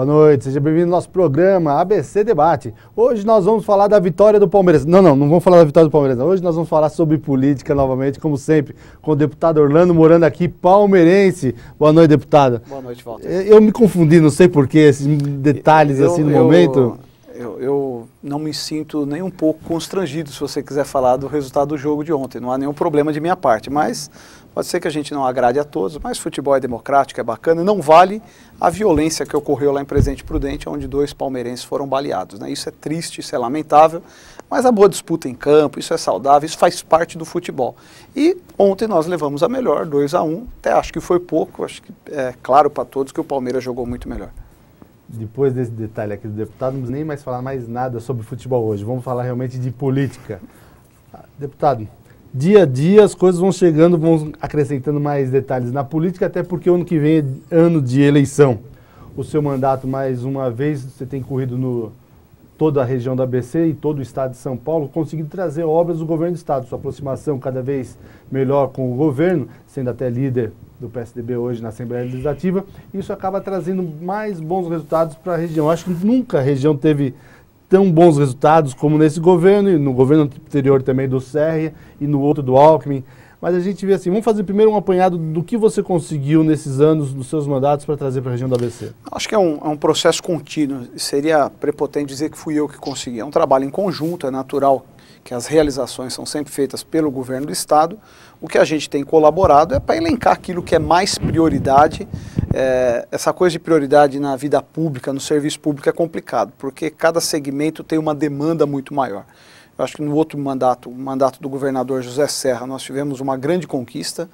Boa noite, seja bem-vindo ao nosso programa ABC Debate. Hoje nós vamos falar da vitória do Palmeiras. Não, não, não vamos falar da vitória do Palmeiras. Hoje nós vamos falar sobre política novamente, como sempre, com o deputado Orlando morando aqui, palmeirense. Boa noite, deputado. Boa noite, Walter. Eu me confundi, não sei porquê, esses detalhes eu, assim no eu, momento. Eu, eu não me sinto nem um pouco constrangido se você quiser falar do resultado do jogo de ontem. Não há nenhum problema de minha parte, mas Pode ser que a gente não agrade a todos, mas futebol é democrático, é bacana. Não vale a violência que ocorreu lá em Presidente Prudente, onde dois palmeirenses foram baleados. Né? Isso é triste, isso é lamentável, mas a boa disputa em campo, isso é saudável, isso faz parte do futebol. E ontem nós levamos a melhor, 2 a 1 um, até acho que foi pouco, acho que é claro para todos que o Palmeiras jogou muito melhor. Depois desse detalhe aqui do deputado, não vamos nem mais falar mais nada sobre futebol hoje, vamos falar realmente de política. Ah, deputado, dia a dia as coisas vão chegando, vão acrescentando mais detalhes na política, até porque ano que vem é ano de eleição. O seu mandato, mais uma vez, você tem corrido no toda a região da ABC e todo o estado de São Paulo, conseguindo trazer obras do governo do estado, sua aproximação cada vez melhor com o governo, sendo até líder do PSDB hoje na Assembleia Legislativa, isso acaba trazendo mais bons resultados para a região. Acho que nunca a região teve tão bons resultados como nesse governo, e no governo anterior também do Serra e no outro do Alckmin. Mas a gente vê assim, vamos fazer primeiro um apanhado do que você conseguiu nesses anos, nos seus mandatos, para trazer para a região da ABC. Acho que é um, é um, processo contínuo. Seria prepotente dizer que fui eu que consegui. É um trabalho em conjunto, é natural que as realizações são sempre feitas pelo governo do Estado. O que a gente tem colaborado é para elencar aquilo que é mais prioridade é, essa coisa de prioridade na vida pública, no serviço público, é complicado, porque cada segmento tem uma demanda muito maior. Eu acho que no outro mandato, o mandato do governador José Serra, nós tivemos uma grande conquista,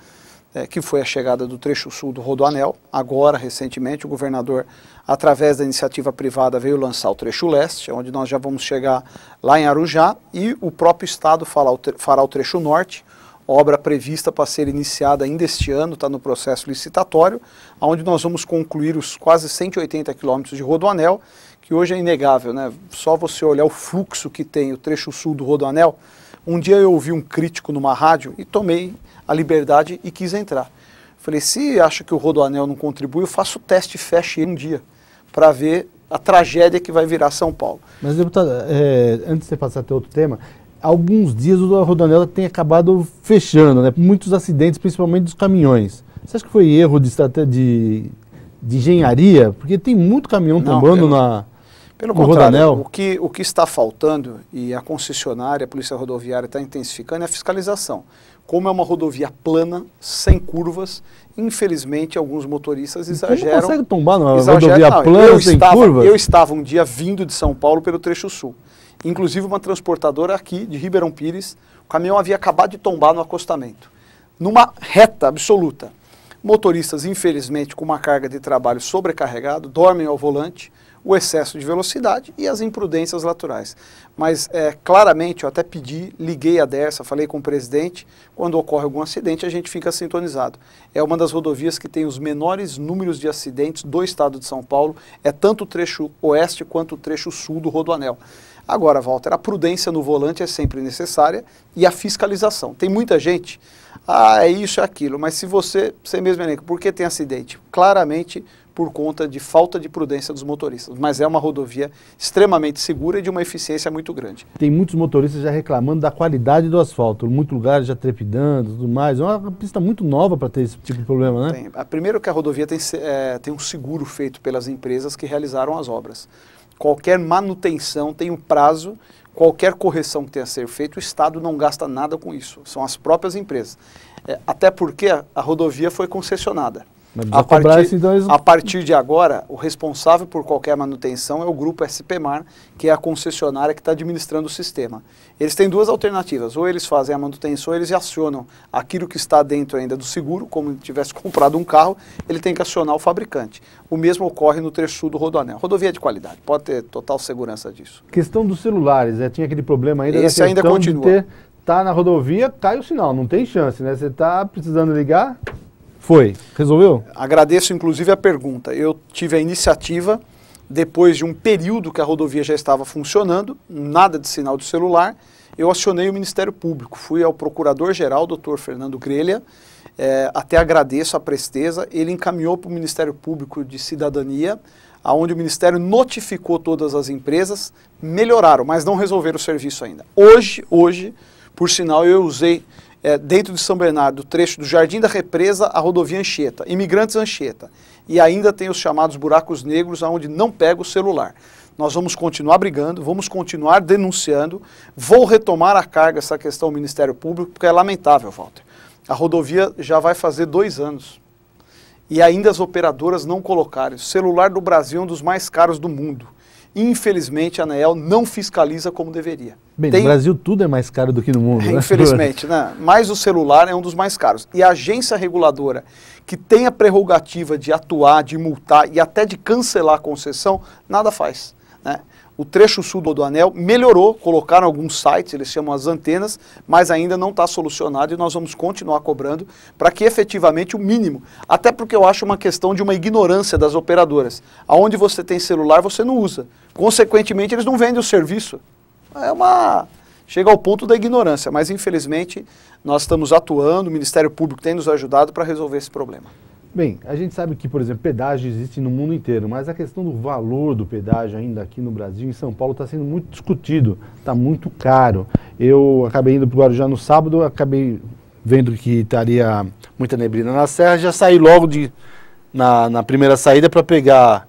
é, que foi a chegada do trecho sul do Rodoanel. Agora, recentemente, o governador, através da iniciativa privada, veio lançar o trecho leste, onde nós já vamos chegar lá em Arujá, e o próprio Estado fará o, fará o trecho norte, obra prevista para ser iniciada ainda este ano, está no processo licitatório, onde nós vamos concluir os quase 180 quilômetros de Rodoanel, que hoje é inegável, né? Só você olhar o fluxo que tem o trecho sul do Rodoanel. Um dia eu ouvi um crítico numa rádio e tomei a liberdade e quis entrar. Falei, se acha que o Rodoanel não contribui, eu faço o teste e feche em um dia, para ver a tragédia que vai virar São Paulo. Mas, deputado, é, antes de você passar até outro tema, alguns dias a rodanela tem acabado fechando, né? Muitos acidentes, principalmente dos caminhões. Você acha que foi erro de, de, de engenharia? Porque tem muito caminhão Não, tombando pelo, na. Pelo contrário, rodanel. O, que, o que está faltando, e a concessionária, a Polícia Rodoviária está intensificando, é a fiscalização. Como é uma rodovia plana, sem curvas, infelizmente alguns motoristas exageram. Você consegue tombar numa rodovia plana, eu sem estava, curvas? Eu estava um dia vindo de São Paulo pelo trecho sul. Inclusive uma transportadora aqui de Ribeirão Pires, o caminhão havia acabado de tombar no acostamento, numa reta absoluta. Motoristas, infelizmente, com uma carga de trabalho sobrecarregado, dormem ao volante, o excesso de velocidade e as imprudências laterais. Mas é, claramente, eu até pedi, liguei a Dersa, falei com o presidente, quando ocorre algum acidente a gente fica sintonizado. É uma das rodovias que tem os menores números de acidentes do estado de São Paulo, é tanto o trecho oeste quanto o trecho sul do Rodoanel. Agora, Walter, a prudência no volante é sempre necessária e a fiscalização. Tem muita gente, ah, é isso, é aquilo, mas se você, você mesmo elenco, por que tem acidente? Claramente por conta de falta de prudência dos motoristas, mas é uma rodovia extremamente segura e de uma eficiência muito grande. Tem muitos motoristas já reclamando da qualidade do asfalto, muitos lugares já trepidando tudo mais. É uma pista muito nova para ter esse tipo de problema, né? Tem. Primeiro que a rodovia tem, é, tem um seguro feito pelas empresas que realizaram as obras. Qualquer manutenção tem um prazo, qualquer correção que tenha a ser feita, o Estado não gasta nada com isso, são as próprias empresas. É, até porque a, a rodovia foi concessionada. A partir, dois... a partir, de agora, o responsável por qualquer manutenção é o grupo SPMAR, que é a concessionária que está administrando o sistema. Eles têm duas alternativas, ou eles fazem a manutenção, ou eles acionam aquilo que está dentro ainda do seguro, como tivesse comprado um carro, ele tem que acionar o fabricante. O mesmo ocorre no trecho do Rodoanel. Rodovia de qualidade, pode ter total segurança disso. Questão dos celulares, né? tinha aquele problema ainda. Esse ainda continua. De ter, tá na rodovia, cai o sinal, não tem chance, né? Você está precisando ligar... Foi. Resolveu? Agradeço, inclusive, a pergunta. Eu tive a iniciativa, depois de um período que a rodovia já estava funcionando, nada de sinal de celular, eu acionei o Ministério Público. Fui ao procurador-geral, doutor Fernando Grelha, é, até agradeço a presteza. Ele encaminhou para o Ministério Público de Cidadania, aonde o Ministério notificou todas as empresas, melhoraram, mas não resolveram o serviço ainda. Hoje, hoje, por sinal, eu usei é, dentro de São Bernardo, o trecho do Jardim da Represa à rodovia Anchieta, Imigrantes Anchieta. E ainda tem os chamados buracos negros, onde não pega o celular. Nós vamos continuar brigando, vamos continuar denunciando, vou retomar a carga essa questão ao Ministério Público, porque é lamentável, Walter. A rodovia já vai fazer dois anos e ainda as operadoras não colocarem. O celular do Brasil é um dos mais caros do mundo. Infelizmente, a ANEEL não fiscaliza como deveria. Bem, Tem... no Brasil tudo é mais caro do que no mundo. Né? Infelizmente, né? mas o celular é um dos mais caros. E a agência reguladora que tem a prerrogativa de atuar, de multar e até de cancelar a concessão, nada faz. O trecho sul do anel melhorou, colocaram alguns sites, eles chamam as antenas, mas ainda não está solucionado e nós vamos continuar cobrando para que efetivamente o mínimo. Até porque eu acho uma questão de uma ignorância das operadoras. Aonde você tem celular, você não usa. Consequentemente, eles não vendem o serviço. É uma chega ao ponto da ignorância, mas infelizmente nós estamos atuando, o Ministério Público tem nos ajudado para resolver esse problema. Bem, a gente sabe que, por exemplo, pedágio existe no mundo inteiro, mas a questão do valor do pedágio ainda aqui no Brasil, em São Paulo, está sendo muito discutido, está muito caro. Eu acabei indo para o Guarujá no sábado, acabei vendo que estaria muita neblina na serra, já saí logo de, na, na primeira saída para pegar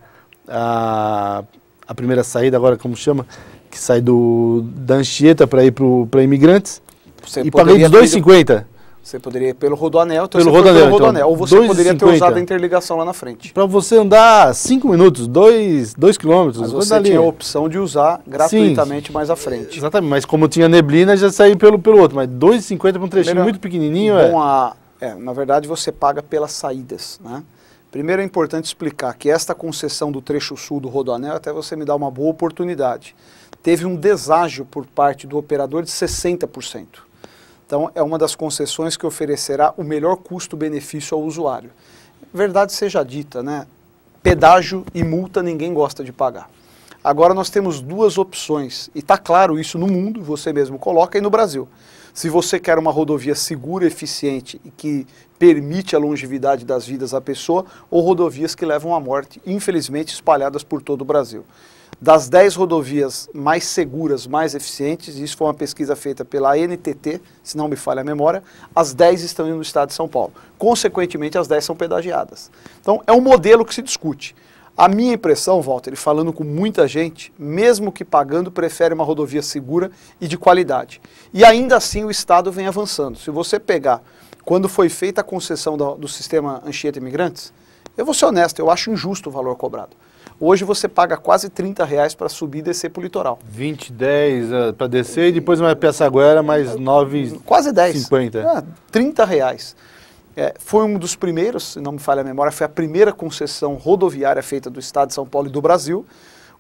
a, a primeira saída, agora como chama, que sai do, da Anchieta para ir para Imigrantes, Você e paguei 2,50. Você poderia ir pelo rodoanel, então pelo rodoanel, pelo então. rodoanel. Então, ou você poderia 50. ter usado a interligação lá na frente. Para você andar 5 minutos, 2 quilômetros. você tinha a opção de usar gratuitamente Sim, mais à frente. Exatamente, mas como tinha neblina, já saiu pelo, pelo outro. Mas 2,50 para um trechinho muito pequenininho é. bom, é... A, é... Na verdade, você paga pelas saídas, né? Primeiro é importante explicar que esta concessão do trecho sul do rodoanel, até você me dá uma boa oportunidade, teve um deságio por parte do operador de 60%. Então, é uma das concessões que oferecerá o melhor custo-benefício ao usuário. Verdade seja dita, né? Pedágio e multa ninguém gosta de pagar. Agora nós temos duas opções, e está claro isso no mundo, você mesmo coloca, e no Brasil. Se você quer uma rodovia segura, eficiente e que permite a longevidade das vidas da pessoa, ou rodovias que levam à morte, infelizmente espalhadas por todo o Brasil das 10 rodovias mais seguras, mais eficientes, isso foi uma pesquisa feita pela NTT, se não me falha a memória, as 10 estão no estado de São Paulo. Consequentemente, as 10 são pedagiadas. Então, é um modelo que se discute. A minha impressão, Walter, e falando com muita gente, mesmo que pagando, prefere uma rodovia segura e de qualidade. E ainda assim o Estado vem avançando. Se você pegar quando foi feita a concessão do, do sistema Anchieta Imigrantes, eu vou ser honesto, eu acho injusto o valor cobrado. Hoje você paga quase 30 reais para subir e descer para o litoral. 20, 10 para descer e depois uma Piaçaguera mais 9, Quase 10. 50. Ah, 30 reais. É, foi um dos primeiros, se não me falha a memória, foi a primeira concessão rodoviária feita do Estado de São Paulo e do Brasil.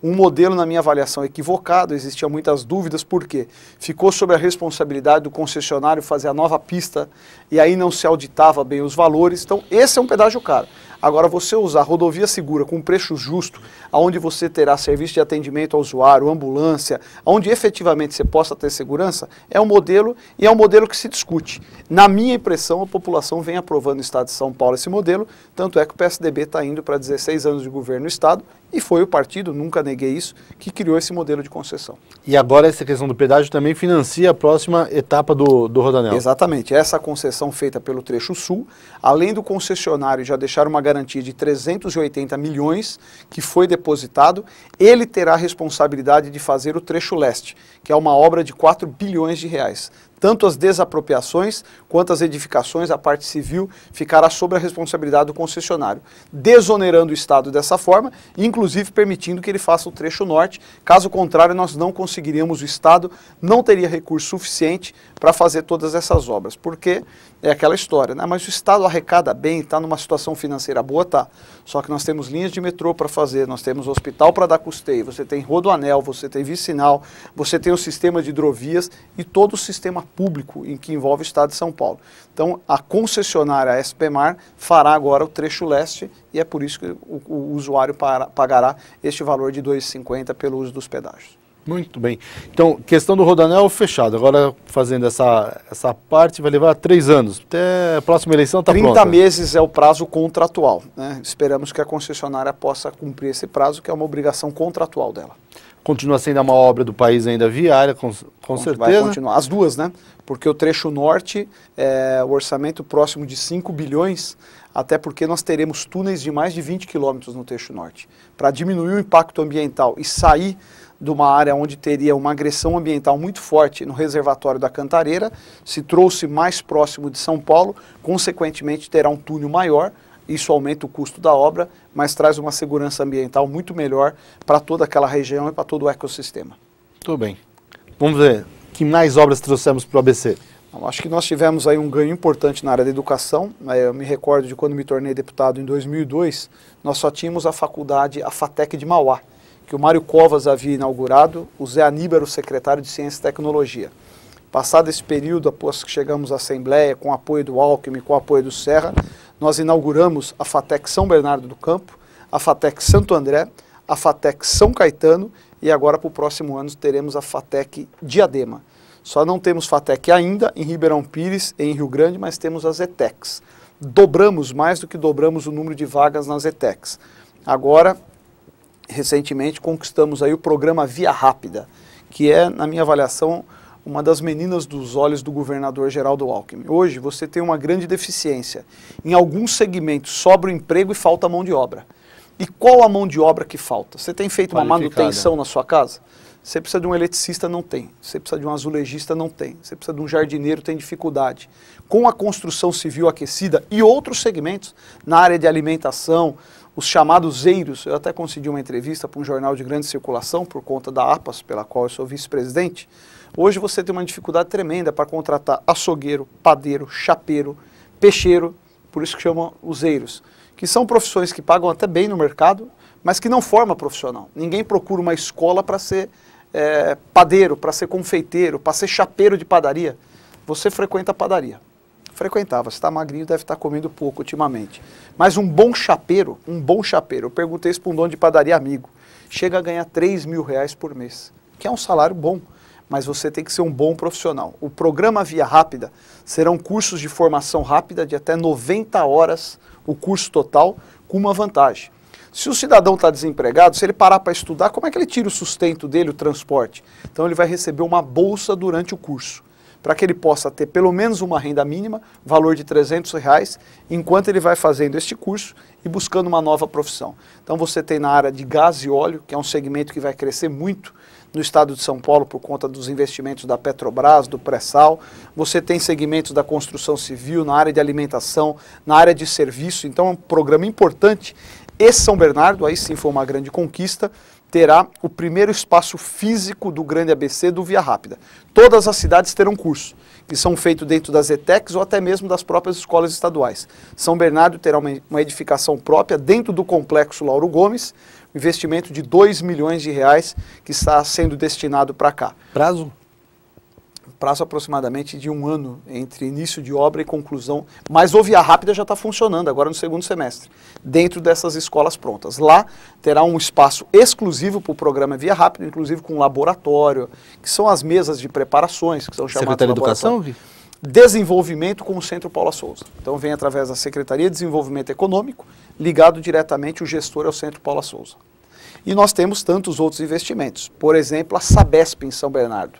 Um modelo, na minha avaliação, equivocado, existiam muitas dúvidas, por quê? Ficou sobre a responsabilidade do concessionário fazer a nova pista e aí não se auditava bem os valores. Então, esse é um pedágio caro. Agora, você usar rodovia segura com preço justo, onde você terá serviço de atendimento ao usuário, ambulância, onde efetivamente você possa ter segurança, é um modelo e é um modelo que se discute. Na minha impressão, a população vem aprovando no Estado de São Paulo esse modelo, tanto é que o PSDB está indo para 16 anos de governo no Estado e foi o partido, nunca neguei isso, que criou esse modelo de concessão. E agora essa questão do pedágio também financia a próxima etapa do, do Rodanel. Exatamente. Essa concessão feita pelo Trecho Sul, além do concessionário já deixar uma garantia de 380 milhões que foi depositado, ele terá a responsabilidade de fazer o Trecho Leste, que é uma obra de 4 bilhões de reais. Tanto as desapropriações quanto as edificações, a parte civil, ficará sob a responsabilidade do concessionário, desonerando o Estado dessa forma, inclusive permitindo que ele faça o trecho norte. Caso contrário, nós não conseguiríamos, o Estado não teria recurso suficiente para fazer todas essas obras, porque é aquela história, né? mas o Estado arrecada bem, está numa situação financeira boa, tá. Só que nós temos linhas de metrô para fazer, nós temos hospital para dar custeio, você tem rodoanel, você tem vicinal, você tem o sistema de hidrovias e todo o sistema público em que envolve o Estado de São Paulo. Então, a concessionária SPMAR fará agora o trecho leste e é por isso que o, o usuário para, pagará este valor de R$ 2,50 pelo uso dos pedágios. Muito bem. Então, questão do Rodanel fechado. Agora, fazendo essa, essa parte, vai levar três anos. Até a próxima eleição está pronta. 30 meses é o prazo contratual. Né? Esperamos que a concessionária possa cumprir esse prazo, que é uma obrigação contratual dela. Continua sendo uma obra do país ainda viária, com, com certeza. Vai continuar. As duas, né? Porque o trecho norte, é, o orçamento próximo de 5 bilhões, até porque nós teremos túneis de mais de 20 quilômetros no trecho norte. Para diminuir o impacto ambiental e sair de uma área onde teria uma agressão ambiental muito forte no reservatório da Cantareira, se trouxe mais próximo de São Paulo, consequentemente terá um túnel maior, isso aumenta o custo da obra, mas traz uma segurança ambiental muito melhor para toda aquela região e para todo o ecossistema. Tudo bem. Vamos ver que mais obras trouxemos para o ABC. acho que nós tivemos aí um ganho importante na área da educação. É, eu me recordo de quando me tornei deputado em 2002, nós só tínhamos a faculdade, a FATEC de Mauá, que o Mário Covas havia inaugurado, o Zé Aníbal o secretário de Ciência e Tecnologia. Passado esse período, após que chegamos à Assembleia, com o apoio do Alckmin, com apoio do Serra, nós inauguramos a FATEC São Bernardo do Campo, a FATEC Santo André, a FATEC São Caetano e agora para o próximo ano teremos a FATEC Diadema. Só não temos FATEC ainda em Ribeirão Pires e em Rio Grande, mas temos as ETECs. Dobramos, mais do que dobramos o número de vagas nas ETECs. Agora, recentemente, conquistamos aí o programa Via Rápida, que é, na minha avaliação, uma das meninas dos olhos do governador Geraldo Alckmin. Hoje você tem uma grande deficiência. Em alguns segmentos sobra o emprego e falta mão de obra. E qual a mão de obra que falta? Você tem feito uma manutenção na sua casa? Você precisa de um eletricista, não tem. Você precisa de um azulejista, não tem. Você precisa de um jardineiro, tem dificuldade. Com a construção civil aquecida e outros segmentos, na área de alimentação, os chamados eiros, eu até concedi uma entrevista para um jornal de grande circulação por conta da APAS, pela qual eu sou vice-presidente, Hoje você tem uma dificuldade tremenda para contratar açougueiro, padeiro, chapeiro, peixeiro, por isso que chamam useiros, que são profissões que pagam até bem no mercado, mas que não forma profissional. Ninguém procura uma escola para ser é, padeiro, para ser confeiteiro, para ser chapeiro de padaria. Você frequenta a padaria. Frequentava, você está magrinho, deve estar tá comendo pouco ultimamente. Mas um bom chapeiro, um bom chapeiro, eu perguntei isso para um dono de padaria amigo, chega a ganhar 3 mil reais por mês, que é um salário bom mas você tem que ser um bom profissional. O programa Via Rápida serão cursos de formação rápida de até 90 horas, o curso total, com uma vantagem. Se o cidadão está desempregado, se ele parar para estudar, como é que ele tira o sustento dele, o transporte? Então ele vai receber uma bolsa durante o curso, para que ele possa ter pelo menos uma renda mínima, valor de 300 reais, enquanto ele vai fazendo este curso e buscando uma nova profissão. Então você tem na área de gás e óleo, que é um segmento que vai crescer muito, no estado de São Paulo por conta dos investimentos da Petrobras, do pré-sal. Você tem segmentos da construção civil, na área de alimentação, na área de serviço. Então é um programa importante. Esse São Bernardo, aí sim foi uma grande conquista, terá o primeiro espaço físico do grande ABC do Via Rápida. Todas as cidades terão curso, que são feitos dentro das ETECs ou até mesmo das próprias escolas estaduais. São Bernardo terá uma edificação própria dentro do complexo Lauro Gomes, investimento de 2 milhões de reais que está sendo destinado para cá. Prazo? Prazo aproximadamente de um ano entre início de obra e conclusão, mas o Via Rápida já está funcionando agora no segundo semestre, dentro dessas escolas prontas. Lá terá um espaço exclusivo para o programa Via Rápida, inclusive com laboratório, que são as mesas de preparações, que são chamadas Secretaria de Educação, Vi? desenvolvimento com o Centro Paula Souza. Então vem através da Secretaria de Desenvolvimento Econômico, ligado diretamente o gestor ao Centro Paula Souza. E nós temos tantos outros investimentos, por exemplo, a Sabesp em São Bernardo,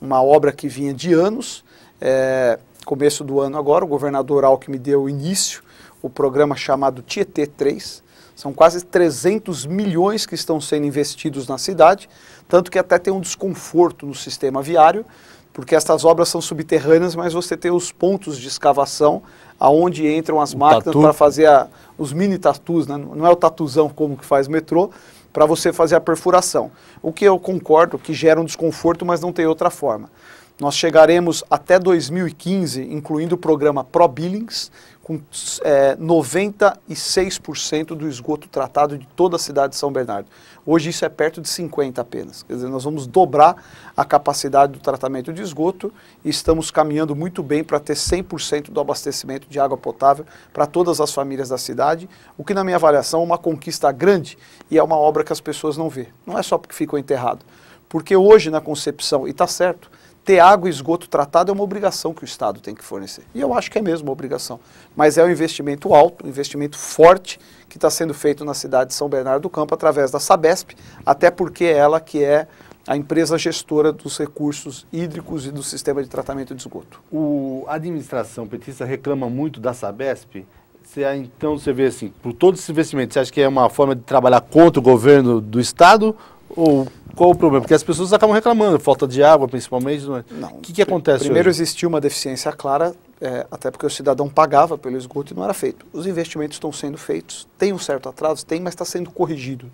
uma obra que vinha de anos, é, começo do ano agora, o governador Alckmin deu início o programa chamado Tietê 3, são quase 300 milhões que estão sendo investidos na cidade, tanto que até tem um desconforto no sistema viário, porque estas obras são subterrâneas, mas você tem os pontos de escavação aonde entram as o máquinas para fazer a, os mini tatus, né? não é o tatuzão como que faz o metrô, para você fazer a perfuração. O que eu concordo que gera um desconforto, mas não tem outra forma. Nós chegaremos até 2015, incluindo o programa ProBillings, com é, 96% do esgoto tratado de toda a cidade de São Bernardo. Hoje isso é perto de 50 apenas. Quer dizer, nós vamos dobrar a capacidade do tratamento de esgoto e estamos caminhando muito bem para ter 100% do abastecimento de água potável para todas as famílias da cidade, o que na minha avaliação é uma conquista grande e é uma obra que as pessoas não vê. Não é só porque ficou enterrado. Porque hoje na concepção, e está certo, ter água e esgoto tratado é uma obrigação que o Estado tem que fornecer. E eu acho que é mesmo uma obrigação. Mas é um investimento alto, um investimento forte que está sendo feito na cidade de São Bernardo do Campo através da Sabesp, até porque é ela que é a empresa gestora dos recursos hídricos e do sistema de tratamento de esgoto. O, a administração petista reclama muito da Sabesp. Você, então você vê assim, por todo esse investimento, você acha que é uma forma de trabalhar contra o governo do Estado ou qual o problema? Porque as pessoas acabam reclamando, falta de água principalmente. Não, é? O que, que acontece Primeiro hoje? uma deficiência clara, é, até porque o cidadão pagava pelo esgoto e não era feito. Os investimentos estão sendo feitos, tem um certo atraso, tem, mas está sendo corrigido.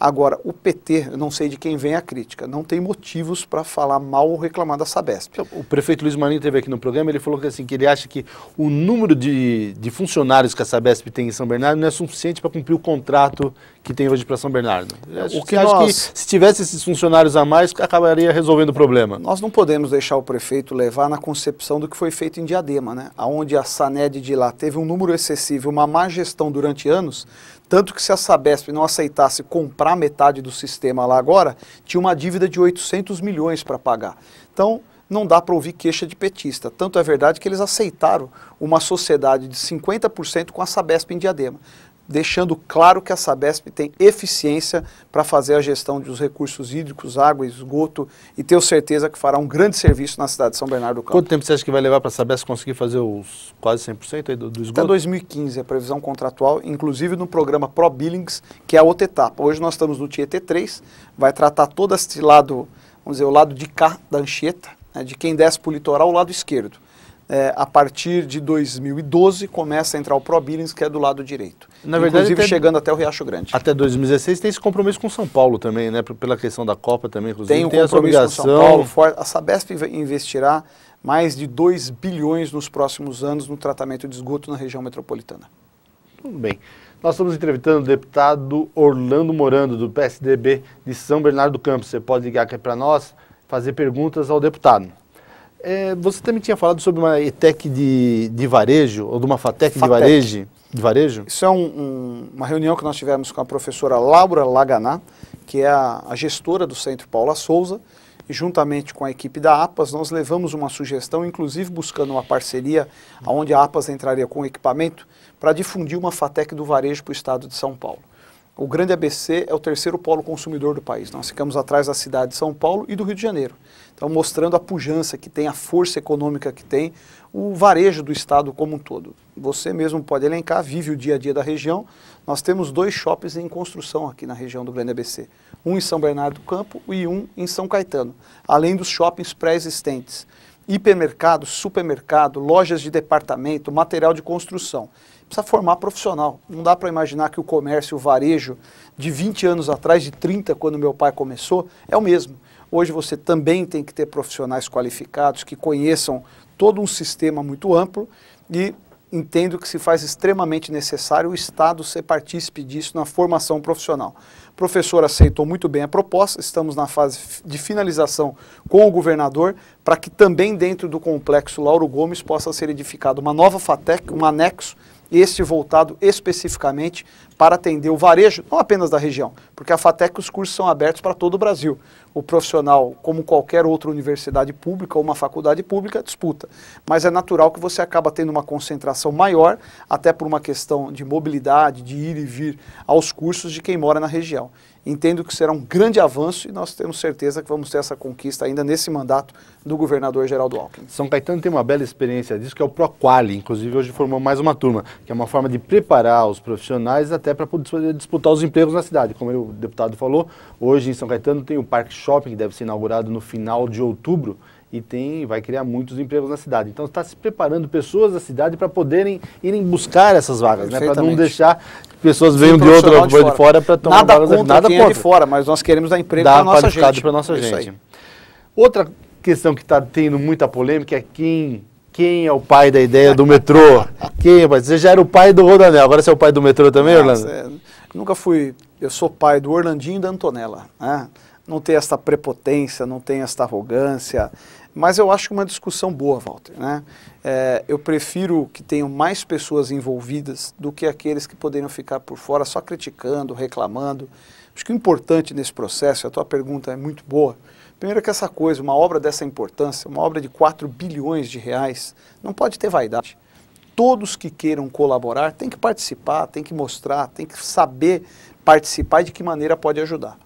Agora, o PT, eu não sei de quem vem a crítica, não tem motivos para falar mal ou reclamar da Sabesp. Então, o prefeito Luiz Marinho teve aqui no programa, ele falou que, assim, que ele acha que o número de, de funcionários que a Sabesp tem em São Bernardo não é suficiente para cumprir o contrato que tem hoje para São Bernardo. O que acho que se tivesse esses funcionários a mais, acabaria resolvendo o problema. Nós não podemos deixar o prefeito levar na concepção do que foi feito em Diadema, né? Onde a Saned de lá teve um número excessivo, uma má gestão durante anos, tanto que se a Sabesp não aceitasse comprar metade do sistema lá agora, tinha uma dívida de 800 milhões para pagar. Então, não dá para ouvir queixa de petista. Tanto é verdade que eles aceitaram uma sociedade de 50% com a Sabesp em Diadema deixando claro que a Sabesp tem eficiência para fazer a gestão dos recursos hídricos, água, esgoto, e tenho certeza que fará um grande serviço na cidade de São Bernardo do Campo. Quanto tempo você acha que vai levar para a Sabesp conseguir fazer os quase 100% aí do, do tá esgoto? Até 2015, a previsão contratual, inclusive no programa Pro Billings, que é a outra etapa. Hoje nós estamos no Tietê 3, vai tratar todo esse lado, vamos dizer, o lado de cá da Anchieta, né, de quem desce para o litoral, o lado esquerdo. É, a partir de 2012 começa a entrar o ProBillings, que é do lado direito. Na verdade, inclusive até, chegando até o Riacho Grande. Até 2016 tem esse compromisso com São Paulo também, né? Pela questão da Copa também, inclusive. Tem um tem compromisso com São Paulo. a Sabesp investirá mais de 2 bilhões nos próximos anos no tratamento de esgoto na região metropolitana. Tudo bem. Nós estamos entrevistando o deputado Orlando Morando, do PSDB de São Bernardo do Campo. Você pode ligar aqui para nós, fazer perguntas ao deputado. É, você também tinha falado sobre uma ETEC de, de varejo, ou de uma FATEC, FATEC. de varejo. De varejo? Isso é um, um, uma reunião que nós tivemos com a professora Laura Laganá, que é a, a gestora do Centro Paula Souza, e juntamente com a equipe da APAS, nós levamos uma sugestão, inclusive buscando uma parceria onde a APAS entraria com equipamento para difundir uma FATEC do varejo para o estado de São Paulo o grande ABC é o terceiro polo consumidor do país. Nós ficamos atrás da cidade de São Paulo e do Rio de Janeiro. Então, mostrando a pujança que tem, a força econômica que tem, o varejo do estado como um todo. Você mesmo pode elencar, vive o dia a dia da região. Nós temos dois shoppings em construção aqui na região do Grande ABC. Um em São Bernardo do Campo e um em São Caetano, além dos shoppings pré-existentes. Hipermercado, supermercado, lojas de departamento, material de construção precisa formar profissional. Não dá para imaginar que o comércio, o varejo de 20 anos atrás, de 30, quando meu pai começou, é o mesmo. Hoje você também tem que ter profissionais qualificados que conheçam todo um sistema muito amplo e entendo que se faz extremamente necessário o Estado ser partícipe disso na formação profissional. O professor aceitou muito bem a proposta, estamos na fase de finalização com o governador, para que também dentro do complexo Lauro Gomes possa ser edificada uma nova FATEC, um anexo esse voltado especificamente para atender o varejo, não apenas da região, porque a FATEC os cursos são abertos para todo o Brasil. O profissional, como qualquer outra universidade pública ou uma faculdade pública, disputa. Mas é natural que você acaba tendo uma concentração maior, até por uma questão de mobilidade, de ir e vir aos cursos de quem mora na região. Entendo que será um grande avanço e nós temos certeza que vamos ter essa conquista ainda nesse mandato do governador Geraldo Alckmin. São Caetano tem uma bela experiência disso, que é o ProQuali. Inclusive, hoje formou mais uma turma, que é uma forma de preparar os profissionais até até para disputar os empregos na cidade. Como o deputado falou, hoje em São Caetano tem o Parque Shopping, que deve ser inaugurado no final de outubro, e tem, vai criar muitos empregos na cidade. Então está se preparando pessoas da cidade para poderem irem buscar essas vagas, né? para não deixar pessoas venham de outra coisa de fora, fora para tomar nada vagas. Contra nada quem contra. É de fora, mas nós queremos dar emprego para nossa gente. para nossa é gente. Outra questão que está tendo muita polêmica é quem quem é o pai da ideia do metrô? Quem é Você já era o pai do Rodanel, agora você é o pai do metrô também, Orlando? É, nunca fui. Eu sou pai do Orlandinho e da Antonella. Né? Não tem esta prepotência, não tem esta arrogância. Mas eu acho que uma discussão boa, Walter. Né? É, eu prefiro que tenham mais pessoas envolvidas do que aqueles que poderiam ficar por fora só criticando, reclamando. Acho que o importante nesse processo, a tua pergunta é muito boa, Primeiro que essa coisa, uma obra dessa importância, uma obra de 4 bilhões de reais, não pode ter vaidade. Todos que queiram colaborar têm que participar, têm que mostrar, têm que saber participar e de que maneira pode ajudar.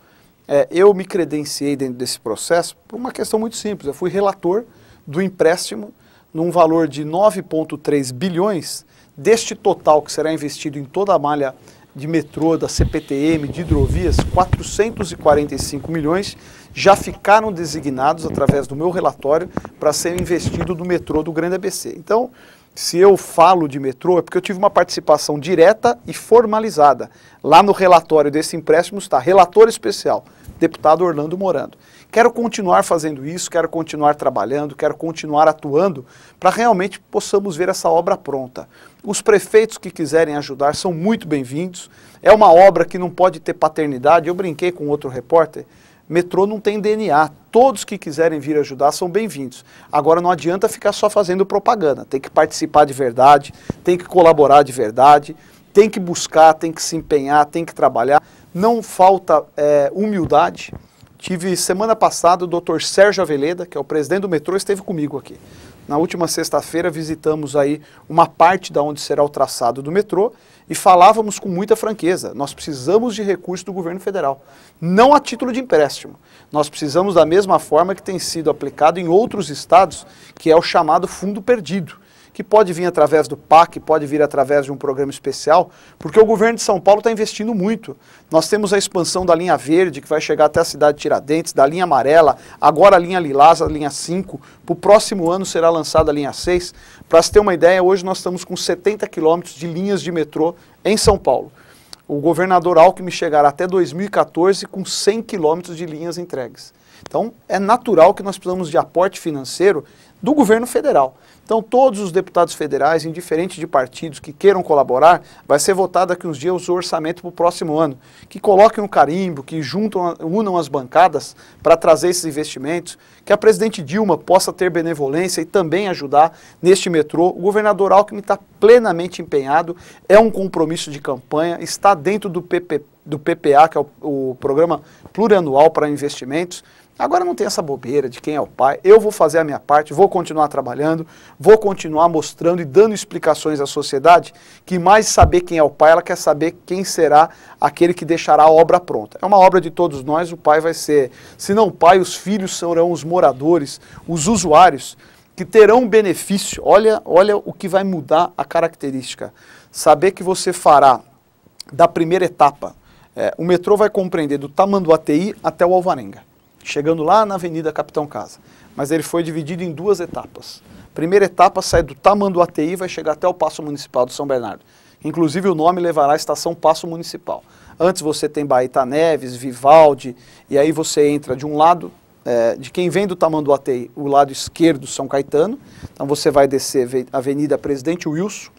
É, eu me credenciei dentro desse processo por uma questão muito simples. Eu fui relator do empréstimo num valor de 9,3 bilhões deste total que será investido em toda a malha de metrô, da CPTM, de hidrovias, 445 milhões já ficaram designados através do meu relatório para ser investido do metrô do Grande ABC. Então, se eu falo de metrô, é porque eu tive uma participação direta e formalizada. Lá no relatório desse empréstimo está relator especial, deputado Orlando Morando. Quero continuar fazendo isso, quero continuar trabalhando, quero continuar atuando para realmente possamos ver essa obra pronta. Os prefeitos que quiserem ajudar são muito bem-vindos. É uma obra que não pode ter paternidade. Eu brinquei com outro repórter Metrô não tem DNA. Todos que quiserem vir ajudar são bem-vindos. Agora não adianta ficar só fazendo propaganda. Tem que participar de verdade, tem que colaborar de verdade, tem que buscar, tem que se empenhar, tem que trabalhar. Não falta é, humildade. Tive semana passada o Dr. Sérgio Aveleda, que é o presidente do metrô, esteve comigo aqui. Na última sexta-feira visitamos aí uma parte da onde será o traçado do metrô e falávamos com muita franqueza: nós precisamos de recursos do governo federal, não a título de empréstimo. Nós precisamos da mesma forma que tem sido aplicado em outros estados, que é o chamado fundo perdido que pode vir através do PAC, pode vir através de um programa especial, porque o governo de São Paulo está investindo muito. Nós temos a expansão da linha verde, que vai chegar até a cidade de Tiradentes, da linha amarela, agora a linha lilás, a linha 5, para o próximo ano será lançada a linha 6. Para se ter uma ideia, hoje nós estamos com 70 quilômetros de linhas de metrô em São Paulo. O governador Alckmin chegará até 2014 com 100 quilômetros de linhas entregues. Então, é natural que nós precisamos de aporte financeiro do governo federal. Então, todos os deputados federais, indiferente de partidos que queiram colaborar, vai ser votado daqui uns dias o orçamento para o próximo ano. Que coloquem um carimbo, que juntam, unam as bancadas para trazer esses investimentos, que a presidente Dilma possa ter benevolência e também ajudar neste metrô. O governador Alckmin está plenamente empenhado, é um compromisso de campanha, está dentro do, PP, do PPA, que é o, o Programa Plurianual para Investimentos. Agora não tem essa bobeira de quem é o pai, eu vou fazer a minha parte, vou continuar trabalhando, vou continuar mostrando e dando explicações à sociedade que mais saber quem é o Pai, ela quer saber quem será aquele que deixará a obra pronta. É uma obra de todos nós, o Pai vai ser, se não o Pai, os filhos serão os moradores, os usuários que terão benefício. Olha, olha o que vai mudar a característica. Saber que você fará da primeira etapa. É, o metrô vai compreender do Tamanduateí até o Alvarenga chegando lá na Avenida Capitão Casa. Mas ele foi dividido em duas etapas. Primeira etapa sai do Tamanduateí e vai chegar até o Passo Municipal de São Bernardo. Inclusive o nome levará a estação Passo Municipal. Antes você tem Baeta Neves, Vivaldi, e aí você entra de um lado, é, de quem vem do Tamanduateí, o lado esquerdo São Caetano. Então você vai descer Avenida Presidente Wilson,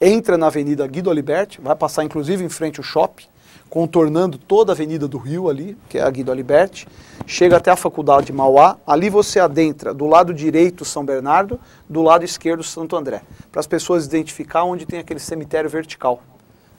entra na Avenida Guido Aliberti, vai passar inclusive em frente ao shopping, contornando toda a Avenida do Rio ali, que é a Guido Aliberti, chega até a Faculdade de Mauá, ali você adentra do lado direito São Bernardo, do lado esquerdo Santo André, para as pessoas identificar onde tem aquele cemitério vertical,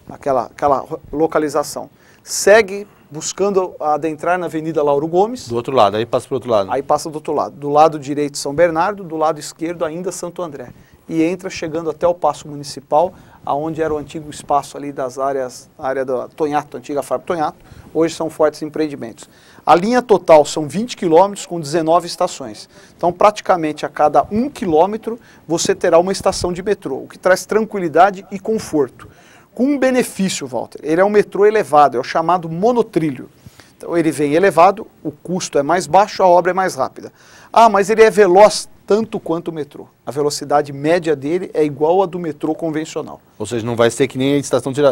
aquela, aquela localização. Segue buscando adentrar na Avenida Lauro Gomes. Do outro lado, aí passa para o outro lado. Aí passa do outro lado. Do lado direito São Bernardo, do lado esquerdo ainda Santo André. E entra chegando até o Passo Municipal, aonde era o antigo espaço ali das áreas, área da Tonhato, antiga fábrica Tonhato, hoje são fortes empreendimentos. A linha total são 20 quilômetros com 19 estações. Então, praticamente a cada um quilômetro você terá uma estação de metrô, o que traz tranquilidade e conforto. Com um benefício, Walter, ele é um metrô elevado, é o chamado monotrilho. Então, ele vem elevado, o custo é mais baixo, a obra é mais rápida. Ah, mas ele é veloz tanto quanto o metrô. A velocidade média dele é igual à do metrô convencional. Ou seja, não vai ser que nem a estação tira,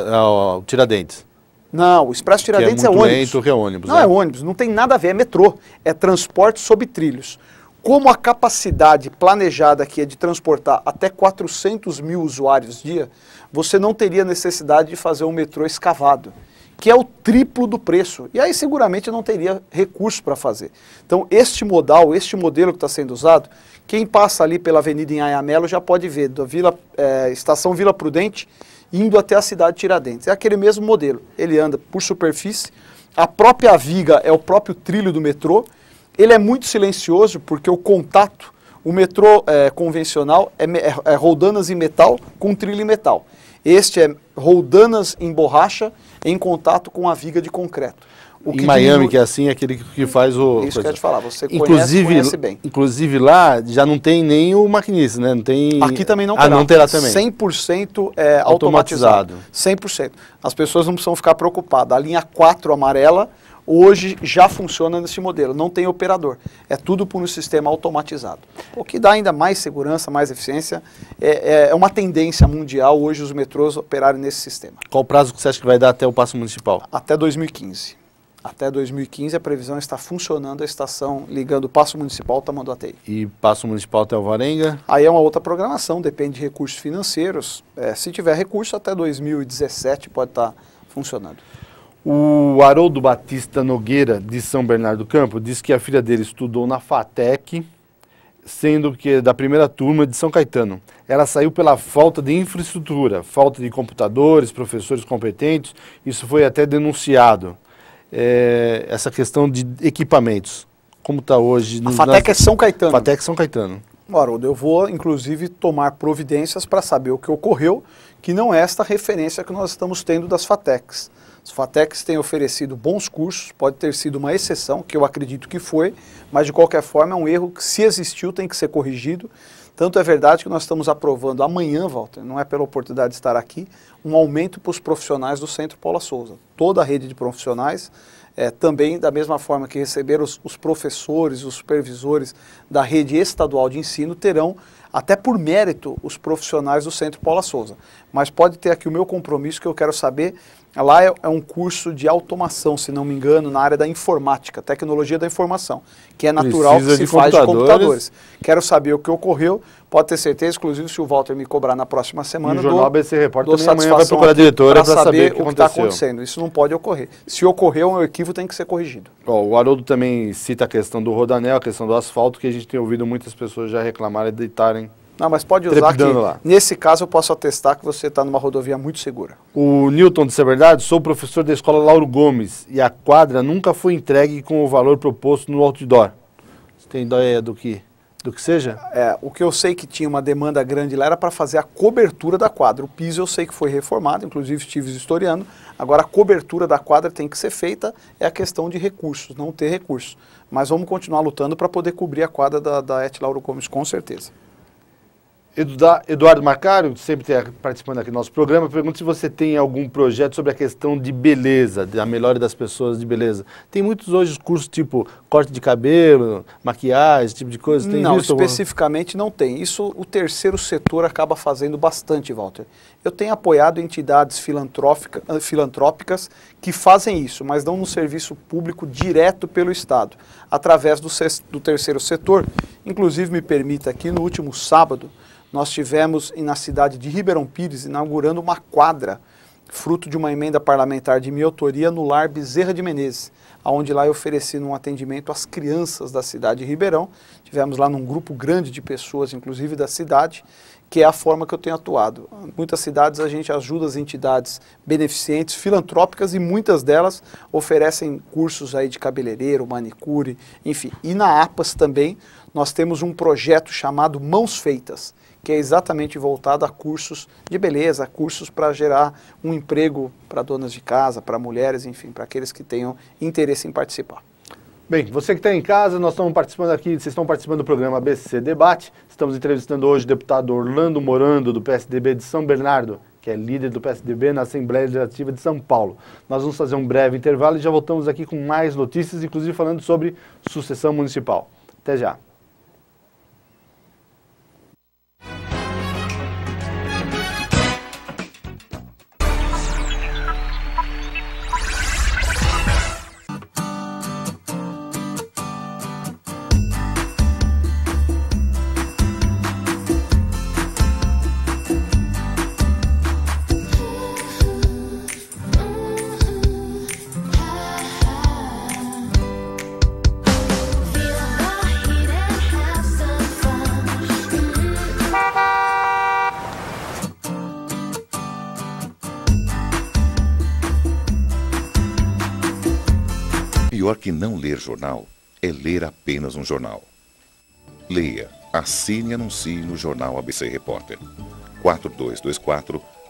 Tiradentes. Não, o Expresso Tiradentes que é, é muito é ônibus. Lento, é ônibus. Não é. é ônibus, não tem nada a ver, é metrô. É transporte sob trilhos. Como a capacidade planejada aqui é de transportar até 400 mil usuários dia, você não teria necessidade de fazer um metrô escavado que é o triplo do preço. E aí seguramente não teria recurso para fazer. Então, este modal, este modelo que está sendo usado, quem passa ali pela Avenida Ayamelo já pode ver, da Vila, é, Estação Vila Prudente, indo até a cidade de Tiradentes. É aquele mesmo modelo. Ele anda por superfície, a própria viga é o próprio trilho do metrô. Ele é muito silencioso porque o contato, o metrô é, convencional é, é, é rodanas em metal com trilho em metal. Este é roldanas em borracha em contato com a viga de concreto. O em Miami, diminui... que é assim, é aquele que faz o. Isso que eu ia te falar, você inclusive, conhece, conhece, bem. Inclusive lá já não tem nem o maquinista, né? Não tem... Aqui também não ah, terá. Ah, não terá também. 100% é automatizado. automatizado. 100%. As pessoas não precisam ficar preocupadas. A linha 4 amarela hoje já funciona nesse modelo, não tem operador. É tudo por um sistema automatizado. O que dá ainda mais segurança, mais eficiência, é, é, é uma tendência mundial hoje os metrôs operarem nesse sistema. Qual o prazo que você acha que vai dar até o passo municipal? Até 2015 até 2015 a previsão está funcionando a estação ligando o Passo Municipal está Tamanduateí. E Passo Municipal até Alvarenga? Aí é uma outra programação, depende de recursos financeiros. É, se tiver recurso, até 2017 pode estar tá funcionando. O Haroldo Batista Nogueira, de São Bernardo do Campo, diz que a filha dele estudou na FATEC, sendo que da primeira turma de São Caetano. Ela saiu pela falta de infraestrutura, falta de computadores, professores competentes, isso foi até denunciado. É, essa questão de equipamentos, como está hoje... A FATEC na... é São Caetano. FATEC é São Caetano. Haroldo, eu vou inclusive tomar providências para saber o que ocorreu, que não é esta referência que nós estamos tendo das FATECs. As FATECs têm oferecido bons cursos, pode ter sido uma exceção, que eu acredito que foi, mas de qualquer forma é um erro que, se existiu, tem que ser corrigido. Tanto é verdade que nós estamos aprovando amanhã, Walter, não é pela oportunidade de estar aqui, um aumento para os profissionais do Centro Paula Souza. Toda a rede de profissionais, é, também da mesma forma que receberam os, os professores, os supervisores da rede estadual de ensino, terão, até por mérito, os profissionais do Centro Paula Souza. Mas pode ter aqui o meu compromisso que eu quero saber Lá é, é, um curso de automação, se não me engano, na área da informática, tecnologia da informação, que é natural Precisa que se faz computadores. de computadores. Quero saber o que ocorreu, pode ter certeza, inclusive se o Walter me cobrar na próxima semana, o do, jornal ABC Repórter do amanhã vai procurar a diretora para saber, o que está acontecendo. Isso não pode ocorrer. Se ocorreu, um equívoco tem que ser corrigido. o Haroldo também cita a questão do rodanel, a questão do asfalto, que a gente tem ouvido muitas pessoas já reclamarem e deitarem não, mas pode usar que, lá. nesse caso, eu posso atestar que você está numa rodovia muito segura. O Newton disse a verdade? Sou professor da escola Lauro Gomes e a quadra nunca foi entregue com o valor proposto no outdoor. Você tem ideia do que, do que seja? É, o que eu sei que tinha uma demanda grande lá era para fazer a cobertura da quadra. O piso eu sei que foi reformado, inclusive estive historiando. Agora, a cobertura da quadra tem que ser feita, é a questão de recursos, não ter recursos. Mas vamos continuar lutando para poder cobrir a quadra da, da Et Lauro Gomes, com certeza. Eduardo Macário, sempre participando aqui do nosso programa, pergunta se você tem algum projeto sobre a questão de beleza, da melhora das pessoas de beleza. Tem muitos hoje cursos tipo corte de cabelo, maquiagem, esse tipo de coisa? Tem não, visto? especificamente não tem. Isso o terceiro setor acaba fazendo bastante, Walter. Eu tenho apoiado entidades filantrópicas que fazem isso, mas não no serviço público direto pelo Estado, através do, do terceiro setor. Inclusive, me permita aqui, no último sábado, nós tivemos na cidade de Ribeirão Pires inaugurando uma quadra, fruto de uma emenda parlamentar de minha autoria no lar Bezerra de Menezes, onde lá eu ofereci um atendimento às crianças da cidade de Ribeirão. Tivemos lá num grupo grande de pessoas, inclusive da cidade, que é a forma que eu tenho atuado. Muitas cidades a gente ajuda as entidades beneficentes, filantrópicas e muitas delas oferecem cursos aí de cabeleireiro, manicure, enfim. E na APAS também nós temos um projeto chamado Mãos Feitas, que é exatamente voltado a cursos de beleza, cursos para gerar um emprego para donas de casa, para mulheres, enfim, para aqueles que tenham interesse em participar. Bem, você que está em casa, nós estamos participando aqui, vocês estão participando do programa BC Debate. Estamos entrevistando hoje o deputado Orlando Morando, do PSDB de São Bernardo, que é líder do PSDB na Assembleia Legislativa de São Paulo. Nós vamos fazer um breve intervalo e já voltamos aqui com mais notícias, inclusive falando sobre sucessão municipal. Até já. ler jornal é ler apenas um jornal. Leia, assine e anuncie no Jornal ABC Repórter.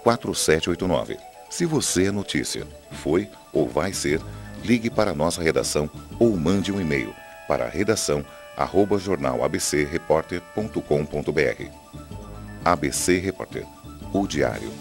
4224-4789. Se você é notícia, foi ou vai ser, ligue para a nossa redação ou mande um e-mail para redação arroba jornalabcreporter.com.br ABC Repórter, o diário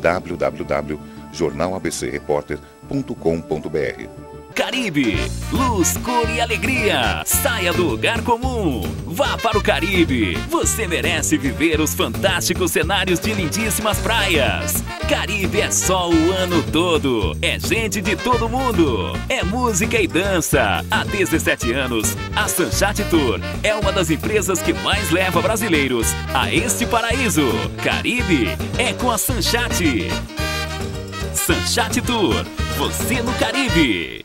www.jornalabcreporter.com.br Caribe, luz, cor e alegria. Saia do lugar comum. Vá para o Caribe. Você merece viver os fantásticos cenários de lindíssimas praias. Caribe é só o ano todo. É gente de todo mundo. É música e dança. Há 17 anos, a Sanchat Tour é uma das empresas que mais leva brasileiros a este paraíso. Caribe é com a Sanchat. Sanchat Tour. Você no Caribe.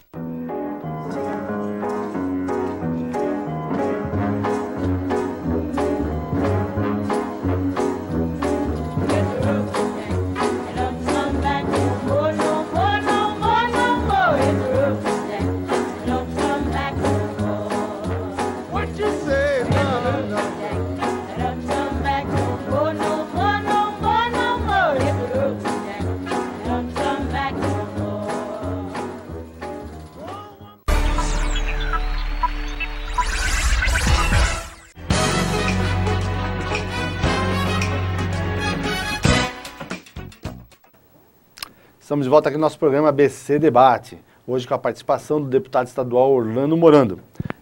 Estamos de volta aqui no nosso programa BC Debate, hoje com a participação do deputado estadual Orlando Morando.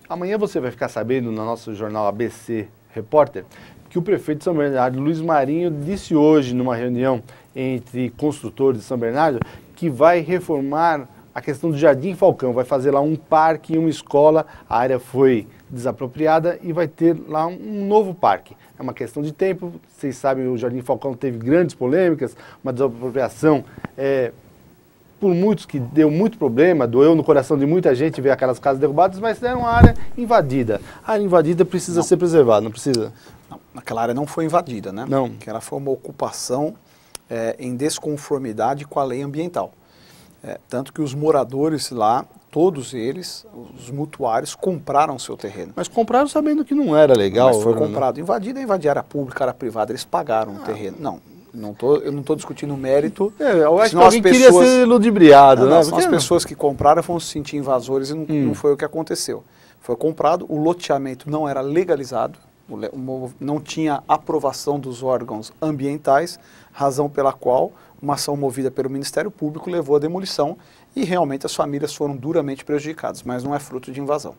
Amanhã você vai ficar sabendo no nosso jornal ABC Repórter que o prefeito de São Bernardo, Luiz Marinho, disse hoje numa reunião entre construtores de São Bernardo que vai reformar a questão do Jardim Falcão, vai fazer lá um parque e uma escola, a área foi desapropriada e vai ter lá um novo parque. É uma questão de tempo, vocês sabem, o Jardim Falcão teve grandes polêmicas, uma desapropriação é, por muitos que deu muito problema, doeu no coração de muita gente ver aquelas casas derrubadas, mas era uma área invadida. A área invadida precisa não. ser preservada, não precisa? Não, aquela área não foi invadida, né? Não. Porque ela foi uma ocupação é, em desconformidade com a lei ambiental. É, tanto que os moradores lá, todos eles, os mutuários, compraram seu terreno. Mas compraram sabendo que não era legal. Mas foi né? comprado. Né? Invadida, invadir área pública, área privada, eles pagaram ah, o terreno. Não, não tô, eu não estou discutindo o mérito. É, eu acho senão que alguém pessoas, queria ser ludibriado, não, né? Não, as pessoas que compraram foram se sentir invasores e não, hum. não foi o que aconteceu. Foi comprado, o loteamento não era legalizado, não tinha aprovação dos órgãos ambientais, razão pela qual uma ação movida pelo Ministério Público levou à demolição e realmente as famílias foram duramente prejudicadas, mas não é fruto de invasão.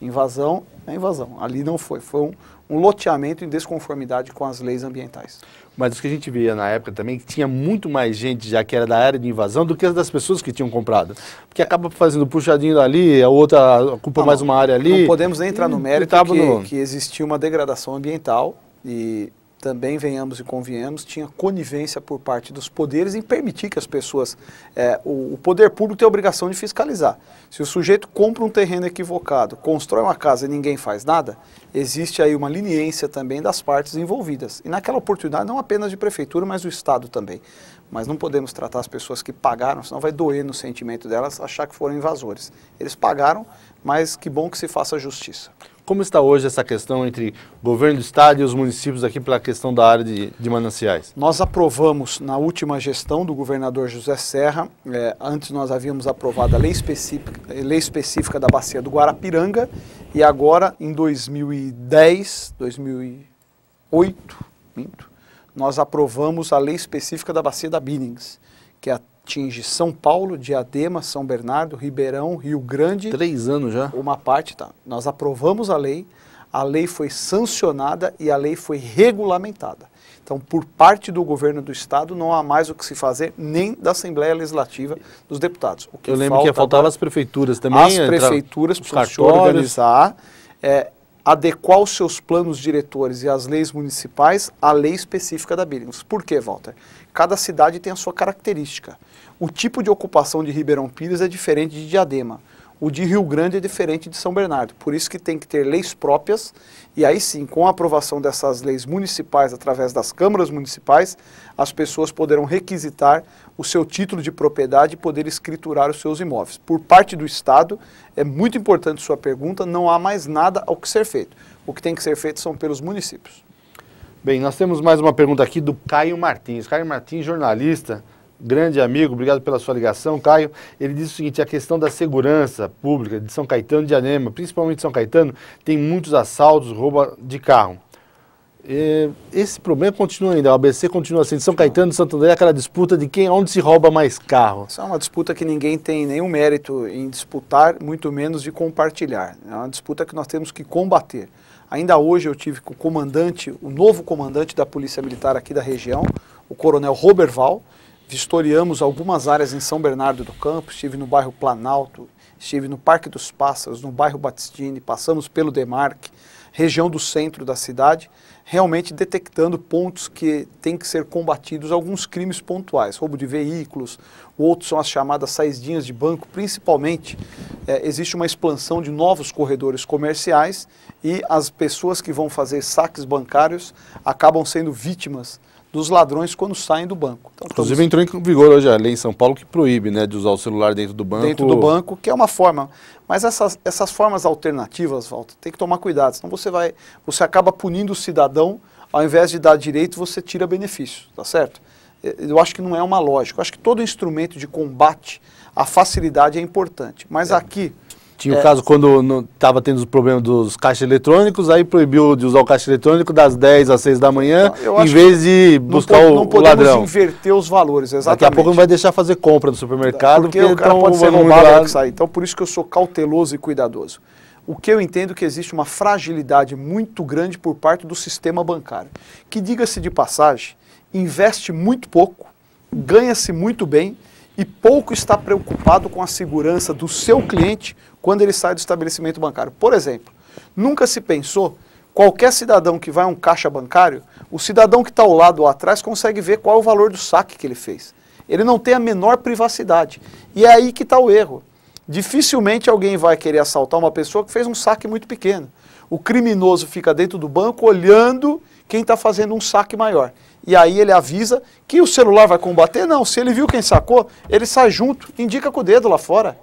Invasão é invasão. Ali não foi. Foi um, um loteamento em desconformidade com as leis ambientais. Mas o que a gente via na época também que tinha muito mais gente já que era da área de invasão do que as das pessoas que tinham comprado. Porque acaba fazendo puxadinho dali, a outra ocupa ah, não, mais uma área ali. Não podemos nem entrar no mérito que, no... que existiu uma degradação ambiental e também venhamos e conviemos tinha conivência por parte dos poderes em permitir que as pessoas. É, o, o, poder público tem a obrigação de fiscalizar. Se o sujeito compra um terreno equivocado, constrói uma casa e ninguém faz nada, existe aí uma leniência também das partes envolvidas. E naquela oportunidade, não apenas de prefeitura, mas do Estado também. Mas não podemos tratar as pessoas que pagaram, senão vai doer no sentimento delas achar que foram invasores. Eles pagaram, mas que bom que se faça justiça. Como está hoje essa questão entre governo do estado e os municípios aqui pela questão da área de, de mananciais? Nós aprovamos na última gestão do governador José Serra, é, antes nós havíamos aprovado a lei específica, lei específica da bacia do Guarapiranga e agora em 2010, 2008, nós aprovamos a lei específica da bacia da Billings, que é a atinge São Paulo, Diadema, São Bernardo, Ribeirão, Rio Grande. Três anos já? Uma parte, tá? Nós aprovamos a lei, a lei foi sancionada e a lei foi regulamentada. Então, por parte do governo do Estado, não há mais o que se fazer, nem da Assembleia Legislativa dos deputados. O que Eu lembro falta que faltava as prefeituras também. As prefeituras precisam organizar, tá? é, adequar os seus planos diretores e as leis municipais à lei específica da Billings. Por quê, Walter? Cada cidade tem a sua característica. O tipo de ocupação de Ribeirão Pires é diferente de Diadema. O de Rio Grande é diferente de São Bernardo. Por isso que tem que ter leis próprias e aí sim, com a aprovação dessas leis municipais através das câmaras municipais, as pessoas poderão requisitar o seu título de propriedade e poder escriturar os seus imóveis. Por parte do Estado, é muito importante sua pergunta, não há mais nada ao que ser feito. O que tem que ser feito são pelos municípios. Bem, nós temos mais uma pergunta aqui do Caio Martins. Caio Martins, jornalista, grande amigo, obrigado pela sua ligação, Caio. Ele disse o seguinte: a questão da segurança pública de São Caetano de Anema, principalmente São Caetano, tem muitos assaltos, rouba de carro. É, esse problema continua ainda, o ABC continua assim, de São Caetano e Santo André, aquela disputa de quem, onde se rouba mais carro. Essa é uma disputa que ninguém tem nenhum mérito em disputar, muito menos de compartilhar. É uma disputa que nós temos que combater. Ainda hoje eu tive com o comandante, o novo comandante da Polícia Militar aqui da região, o Coronel Roberval, vistoriamos algumas áreas em São Bernardo do Campo, estive no bairro Planalto, estive no Parque dos Pássaros, no bairro Batistini, passamos pelo Demarque, região do centro da cidade, realmente detectando pontos que têm que ser combatidos, alguns crimes pontuais, roubo de veículos, outros são as chamadas saidinhas de banco, principalmente é, existe uma expansão de novos corredores comerciais e as pessoas que vão fazer saques bancários acabam sendo vítimas dos ladrões quando saem do banco. Então, Inclusive estamos... entrou em vigor hoje a lei em São Paulo que proíbe né, de usar o celular dentro do banco. Dentro do banco, que é uma forma. Mas essas, essas formas alternativas, Walter, tem que tomar cuidado, senão você, vai, você acaba punindo o cidadão, ao invés de dar direito, você tira benefício, tá certo? Eh, eu acho que não é uma lógica. Eu acho que todo instrumento de combate à facilidade é importante. Mas é. aqui tinha é. o caso quando estava tendo os problemas dos caixas eletrônicos, aí proibiu de usar o caixa eletrônico das 10 às 6 da manhã, em vez de buscar não, o, não o ladrão. Não podemos inverter os valores, exatamente. Daqui a pouco não vai deixar fazer compra no supermercado, porque, porque o cara então, pode ser roubado sair. Então, por isso que eu sou cauteloso e cuidadoso. O que eu entendo é que existe uma fragilidade muito grande por parte do sistema bancário, que, diga-se de passagem, investe muito pouco, ganha-se muito bem e pouco está preocupado com a segurança do seu cliente quando ele sai do estabelecimento bancário. Por exemplo, nunca se pensou qualquer cidadão que vai a um caixa bancário, o cidadão que está ao lado ou atrás consegue ver qual é o valor do saque que ele fez. Ele não tem a menor privacidade. E é aí que está o erro. Dificilmente alguém vai querer assaltar uma pessoa que fez um saque muito pequeno. O criminoso fica dentro do banco olhando quem está fazendo um saque maior. E aí ele avisa que o celular vai combater? Não, se ele viu quem sacou, ele sai junto, indica com o dedo lá fora.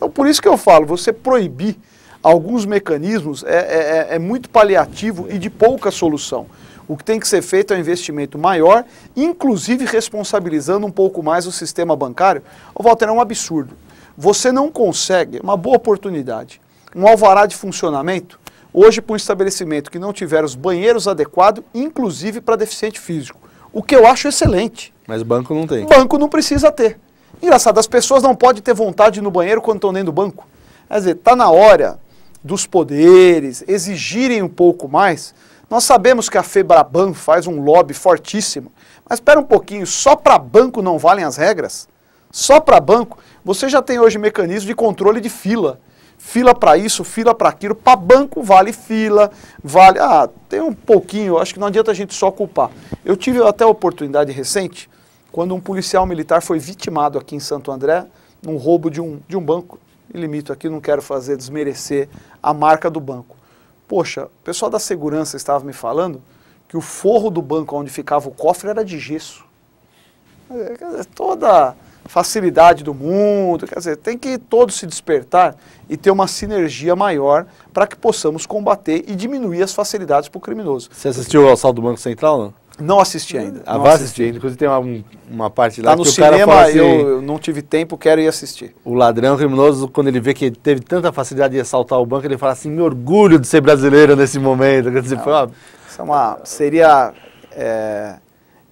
Então, por isso que eu falo, você proibir alguns mecanismos é, é, é, é muito paliativo e de pouca solução. O que tem que ser feito é um investimento maior, inclusive responsabilizando um pouco mais o sistema bancário. Ô, Walter, é um absurdo. Você não consegue, é uma boa oportunidade, um alvará de funcionamento, hoje para um estabelecimento que não tiver os banheiros adequados, inclusive para deficiente físico. O que eu acho excelente. Mas banco não tem. Banco não precisa ter. Engraçado, as pessoas não podem ter vontade no banheiro quando estão dentro do banco. Quer dizer, está na hora dos poderes exigirem um pouco mais. Nós sabemos que a Febraban faz um lobby fortíssimo, mas espera um pouquinho, só para banco não valem as regras? Só para banco? Você já tem hoje mecanismo de controle de fila. Fila para isso, fila para aquilo. Para banco vale fila, vale. Ah, tem um pouquinho, acho que não adianta a gente só culpar. Eu tive até a oportunidade recente quando um policial militar foi vitimado aqui em Santo André num roubo de um, de um banco. E limito aqui, não quero fazer desmerecer a marca do banco. Poxa, o pessoal da segurança estava me falando que o forro do banco onde ficava o cofre era de gesso. Dizer, toda facilidade do mundo, quer dizer, tem que todos se despertar e ter uma sinergia maior para que possamos combater e diminuir as facilidades para o criminoso. Você assistiu ao assalto do Banco Central, não? Não assisti ainda. Ah, não vai assisti. assistir ainda. Inclusive tem uma, uma parte tá lá tá que no o cinema, cara fala assim, eu, eu não tive tempo, quero ir assistir. O ladrão criminoso, quando ele vê que teve tanta facilidade de assaltar o banco, ele fala assim, me orgulho de ser brasileiro nesse momento. Quer dizer, isso é uma, seria é,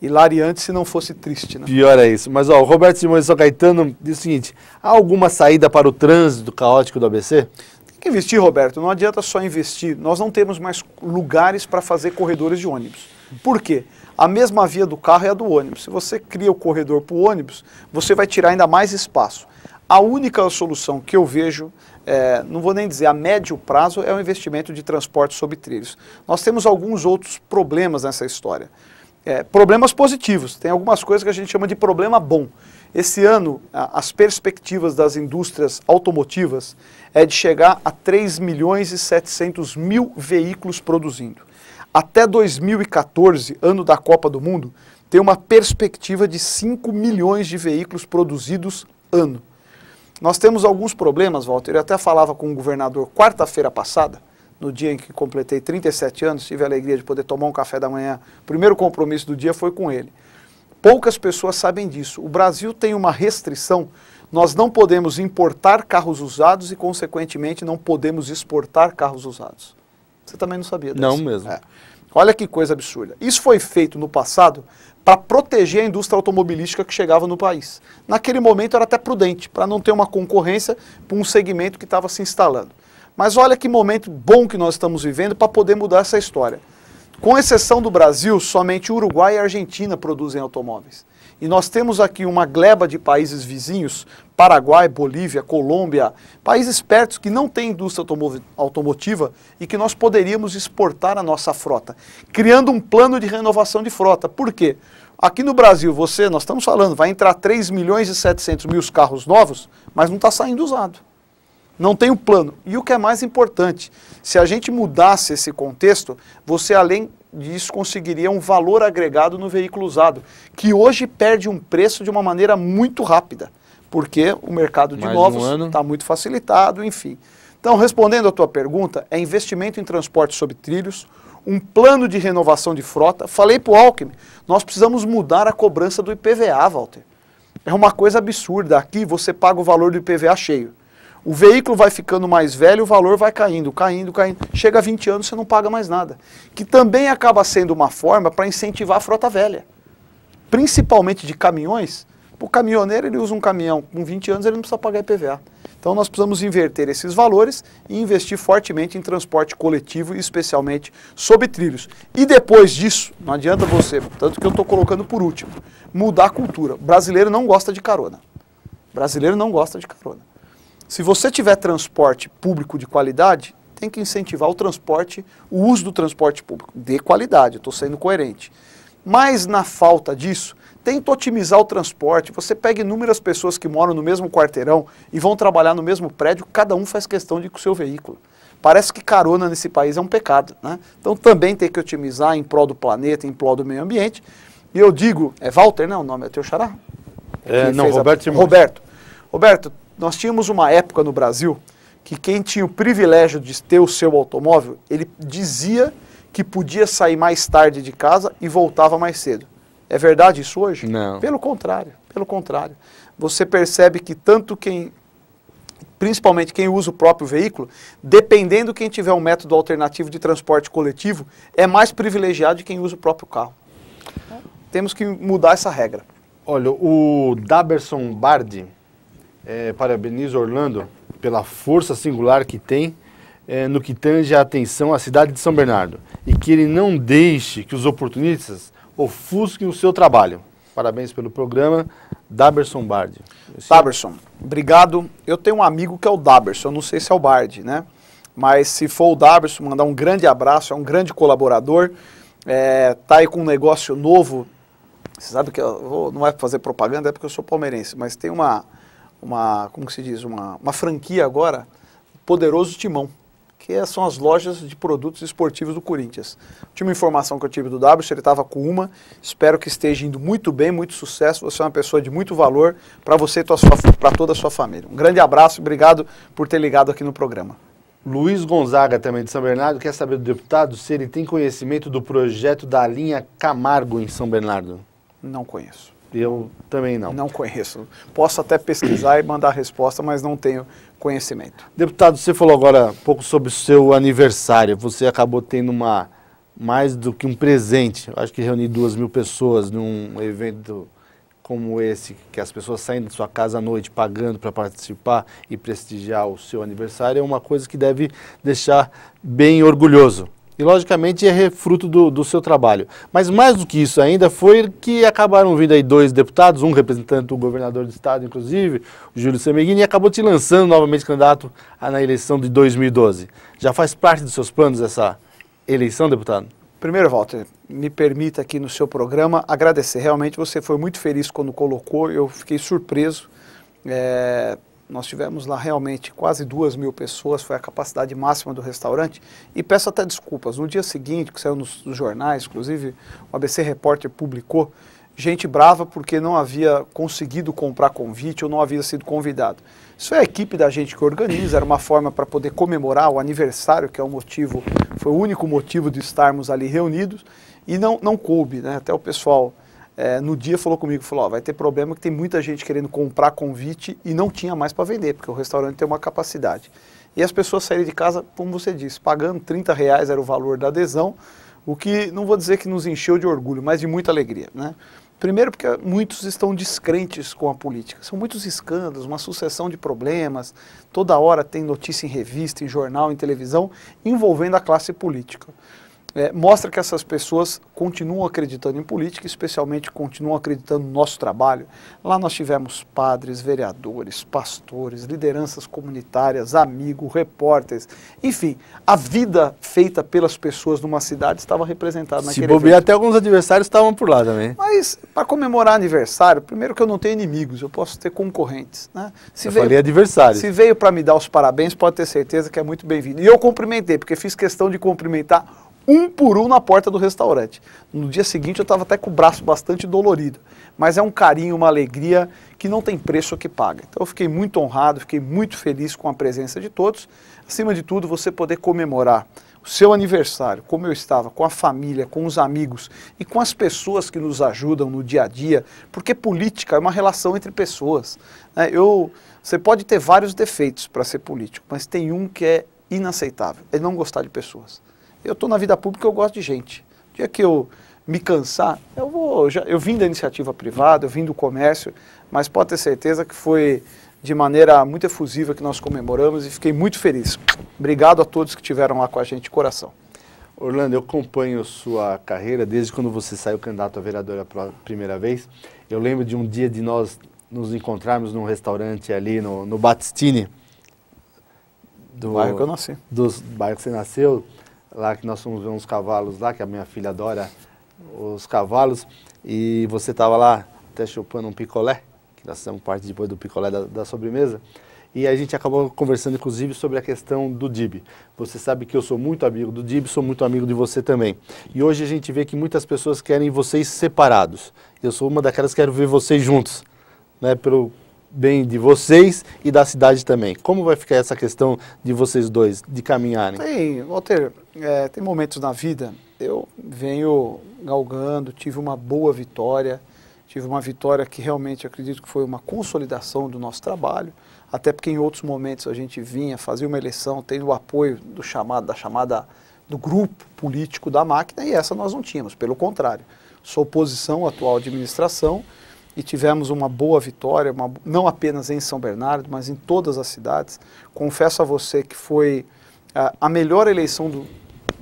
hilariante se não fosse triste, né? Pior é isso. Mas ó, o Roberto Simões São Caetano diz o seguinte, há alguma saída para o trânsito caótico do ABC? Tem que investir, Roberto. Não adianta só investir. Nós não temos mais lugares para fazer corredores de ônibus. Por quê? A mesma via do carro é a do ônibus. Se você cria o corredor para o ônibus, você vai tirar ainda mais espaço. A única solução que eu vejo, é, não vou nem dizer a médio prazo, é o investimento de transporte sobre trilhos. Nós temos alguns outros problemas nessa história. É, problemas positivos, tem algumas coisas que a gente chama de problema bom. Esse ano, as perspectivas das indústrias automotivas é de chegar a 3 milhões e 700 mil veículos produzindo. Até 2014, ano da Copa do Mundo, tem uma perspectiva de 5 milhões de veículos produzidos ano. Nós temos alguns problemas, Walter. Eu até falava com o governador quarta-feira passada, no dia em que completei 37 anos, tive a alegria de poder tomar um café da manhã. O primeiro compromisso do dia foi com ele. Poucas pessoas sabem disso. O Brasil tem uma restrição. Nós não podemos importar carros usados e, consequentemente, não podemos exportar carros usados. Você também não sabia disso. Não mesmo. É. Olha que coisa absurda. Isso foi feito no passado para proteger a indústria automobilística que chegava no país. Naquele momento era até prudente, para não ter uma concorrência para um segmento que estava se instalando. Mas olha que momento bom que nós estamos vivendo para poder mudar essa história. Com exceção do Brasil, somente Uruguai e Argentina produzem automóveis. E nós temos aqui uma gleba de países vizinhos, Paraguai, Bolívia, Colômbia, países pertos que não têm indústria automotiva e que nós poderíamos exportar a nossa frota, criando um plano de renovação de frota. Por quê? Aqui no Brasil, você, nós estamos falando, vai entrar 3 milhões e 700 mil carros novos, mas não está saindo usado. Não tem um plano. E o que é mais importante, se a gente mudasse esse contexto, você além isso conseguiria um valor agregado no veículo usado, que hoje perde um preço de uma maneira muito rápida, porque o mercado de Mais novos está um muito facilitado, enfim. Então, respondendo à tua pergunta, é investimento em transporte sobre trilhos, um plano de renovação de frota. Falei para o Alckmin, nós precisamos mudar a cobrança do IPVA, Walter. É uma coisa absurda. Aqui você paga o valor do IPVA cheio. O veículo vai ficando mais velho, o valor vai caindo, caindo, caindo. Chega a 20 anos, você não paga mais nada. Que também acaba sendo uma forma para incentivar a frota velha. Principalmente de caminhões. O caminhoneiro, ele usa um caminhão com 20 anos, ele não precisa pagar IPVA. Então nós precisamos inverter esses valores e investir fortemente em transporte coletivo, especialmente sobre trilhos. E depois disso, não adianta você, tanto que eu estou colocando por último, mudar a cultura. brasileiro não gosta de carona. brasileiro não gosta de carona. Se você tiver transporte público de qualidade, tem que incentivar o transporte, o uso do transporte público de qualidade, estou sendo coerente. Mas na falta disso, tenta otimizar o transporte. Você pega inúmeras pessoas que moram no mesmo quarteirão e vão trabalhar no mesmo prédio, cada um faz questão de ir com o seu veículo. Parece que carona nesse país é um pecado. Né? Então também tem que otimizar em prol do planeta, em prol do meio ambiente. E eu digo, é Walter, né? O nome é teu xará? É, não, Roberto a... Roberto. Roberto, nós tínhamos uma época no Brasil que quem tinha o privilégio de ter o seu automóvel, ele dizia que podia sair mais tarde de casa e voltava mais cedo. É verdade isso hoje? Não. Pelo contrário, pelo contrário. Você percebe que tanto quem principalmente quem usa o próprio veículo, dependendo quem tiver um método alternativo de transporte coletivo, é mais privilegiado de quem usa o próprio carro. Temos que mudar essa regra. Olha, o Daberson Bardi, é, parabenizo Orlando pela força singular que tem é, no que tange a atenção à cidade de São Bernardo e que ele não deixe que os oportunistas ofusquem o seu trabalho. Parabéns pelo programa, Daberson Bard. Daberson, obrigado. Eu tenho um amigo que é o Daberson, eu não sei se é o Bard, né? Mas se for o Daberson, mandar um grande abraço, é um grande colaborador, é, tá aí com um negócio novo. Você sabe que eu vou, não é fazer propaganda, é porque eu sou palmeirense, mas tem uma, uma, como se diz, uma, uma franquia agora, Poderoso Timão, que é, são as lojas de produtos esportivos do Corinthians. Tinha uma informação que eu tive do W, ele estava com uma, espero que esteja indo muito bem, muito sucesso, você é uma pessoa de muito valor para você e para toda a sua família. Um grande abraço, obrigado por ter ligado aqui no programa. Luiz Gonzaga, também de São Bernardo, quer saber do deputado se ele tem conhecimento do projeto da linha Camargo em São Bernardo. Não conheço. Eu também não. Não conheço. Posso até pesquisar e mandar a resposta, mas não tenho conhecimento. Deputado, você falou agora um pouco sobre o seu aniversário. Você acabou tendo uma mais do que um presente. Eu acho que reunir duas mil pessoas num evento como esse, que as pessoas saem da sua casa à noite pagando para participar e prestigiar o seu aniversário, é uma coisa que deve deixar bem orgulhoso e logicamente é fruto do, do, seu trabalho. Mas mais do que isso ainda foi que acabaram vindo aí dois deputados, um representante do governador do estado, inclusive, o Júlio Semeghini, e acabou te lançando novamente candidato na eleição de 2012. Já faz parte dos seus planos essa eleição, deputado? Primeiro, Walter, me permita aqui no seu programa agradecer. Realmente você foi muito feliz quando colocou, eu fiquei surpreso. É, nós tivemos lá realmente quase duas mil pessoas, foi a capacidade máxima do restaurante. E peço até desculpas. No dia seguinte, que saiu nos, nos jornais, inclusive o ABC Repórter publicou, gente brava porque não havia conseguido comprar convite ou não havia sido convidado. Isso é a equipe da gente que organiza, era uma forma para poder comemorar o aniversário, que é o motivo, foi o único motivo de estarmos ali reunidos, e não, não coube, né? Até o pessoal é, no dia falou comigo, falou, vai ter problema que tem muita gente querendo comprar convite e não tinha mais para vender, porque o restaurante tem uma capacidade. E as pessoas saíram de casa, como você disse, pagando 30 reais era o valor da adesão, o que não vou dizer que nos encheu de orgulho, mas de muita alegria, né? Primeiro porque muitos estão descrentes com a política. São muitos escândalos, uma sucessão de problemas. Toda hora tem notícia em revista, em jornal, em televisão, envolvendo a classe política é, mostra que essas pessoas continuam acreditando em política, especialmente continuam acreditando no nosso trabalho. Lá nós tivemos padres, vereadores, pastores, lideranças comunitárias, amigos, repórteres, enfim, a vida feita pelas pessoas numa cidade estava representada naquele Se bobear, até alguns adversários estavam por lá também. Mas, para comemorar aniversário, primeiro que eu não tenho inimigos, eu posso ter concorrentes. Né? Se eu veio, falei adversários. Se veio para me dar os parabéns, pode ter certeza que é muito bem-vindo. E eu cumprimentei, porque fiz questão de cumprimentar um por um na porta do restaurante. No dia seguinte eu estava até com o braço bastante dolorido, mas é um carinho, uma alegria que não tem preço que paga. Então eu fiquei muito honrado, fiquei muito feliz com a presença de todos. Acima de tudo, você poder comemorar o seu aniversário, como eu estava, com a família, com os amigos e com as pessoas que nos ajudam no dia a dia, porque política é uma relação entre pessoas. Né? Eu, você pode ter vários defeitos para ser político, mas tem um que é inaceitável, é não gostar de pessoas. Eu estou na vida pública, eu gosto de gente. O dia que eu me cansar, eu vou. Já, eu vim da iniciativa privada, eu vim do comércio, mas pode ter certeza que foi de maneira muito efusiva que nós comemoramos e fiquei muito feliz. Obrigado a todos que estiveram lá com a gente de coração. Orlando, eu acompanho sua carreira desde quando você saiu candidato a vereadora pela primeira vez. Eu lembro de um dia de nós nos encontrarmos num restaurante ali no, no Batistini. Do bairro que eu nasci. Do bairro que você nasceu lá que nós fomos ver uns cavalos lá, que a minha filha adora os cavalos, e você estava lá até chupando um picolé, que nós fizemos parte depois do picolé da, da sobremesa, e a gente acabou conversando, inclusive, sobre a questão do DIB. Você sabe que eu sou muito amigo do DIB, sou muito amigo de você também. E hoje a gente vê que muitas pessoas querem vocês separados. Eu sou uma daquelas que quero ver vocês juntos, né, pelo bem de vocês e da cidade também. Como vai ficar essa questão de vocês dois, de caminharem? Tem, Walter, é, tem momentos na vida, eu venho galgando, tive uma boa vitória, tive uma vitória que realmente acredito que foi uma consolidação do nosso trabalho, até porque em outros momentos a gente vinha, fazia uma eleição, tendo o apoio do chamado, da chamada do grupo político da máquina, e essa nós não tínhamos, pelo contrário. Sou oposição à atual administração, e tivemos uma boa vitória, uma, não apenas em São Bernardo, mas em todas as cidades. Confesso a você que foi uh, a melhor eleição do,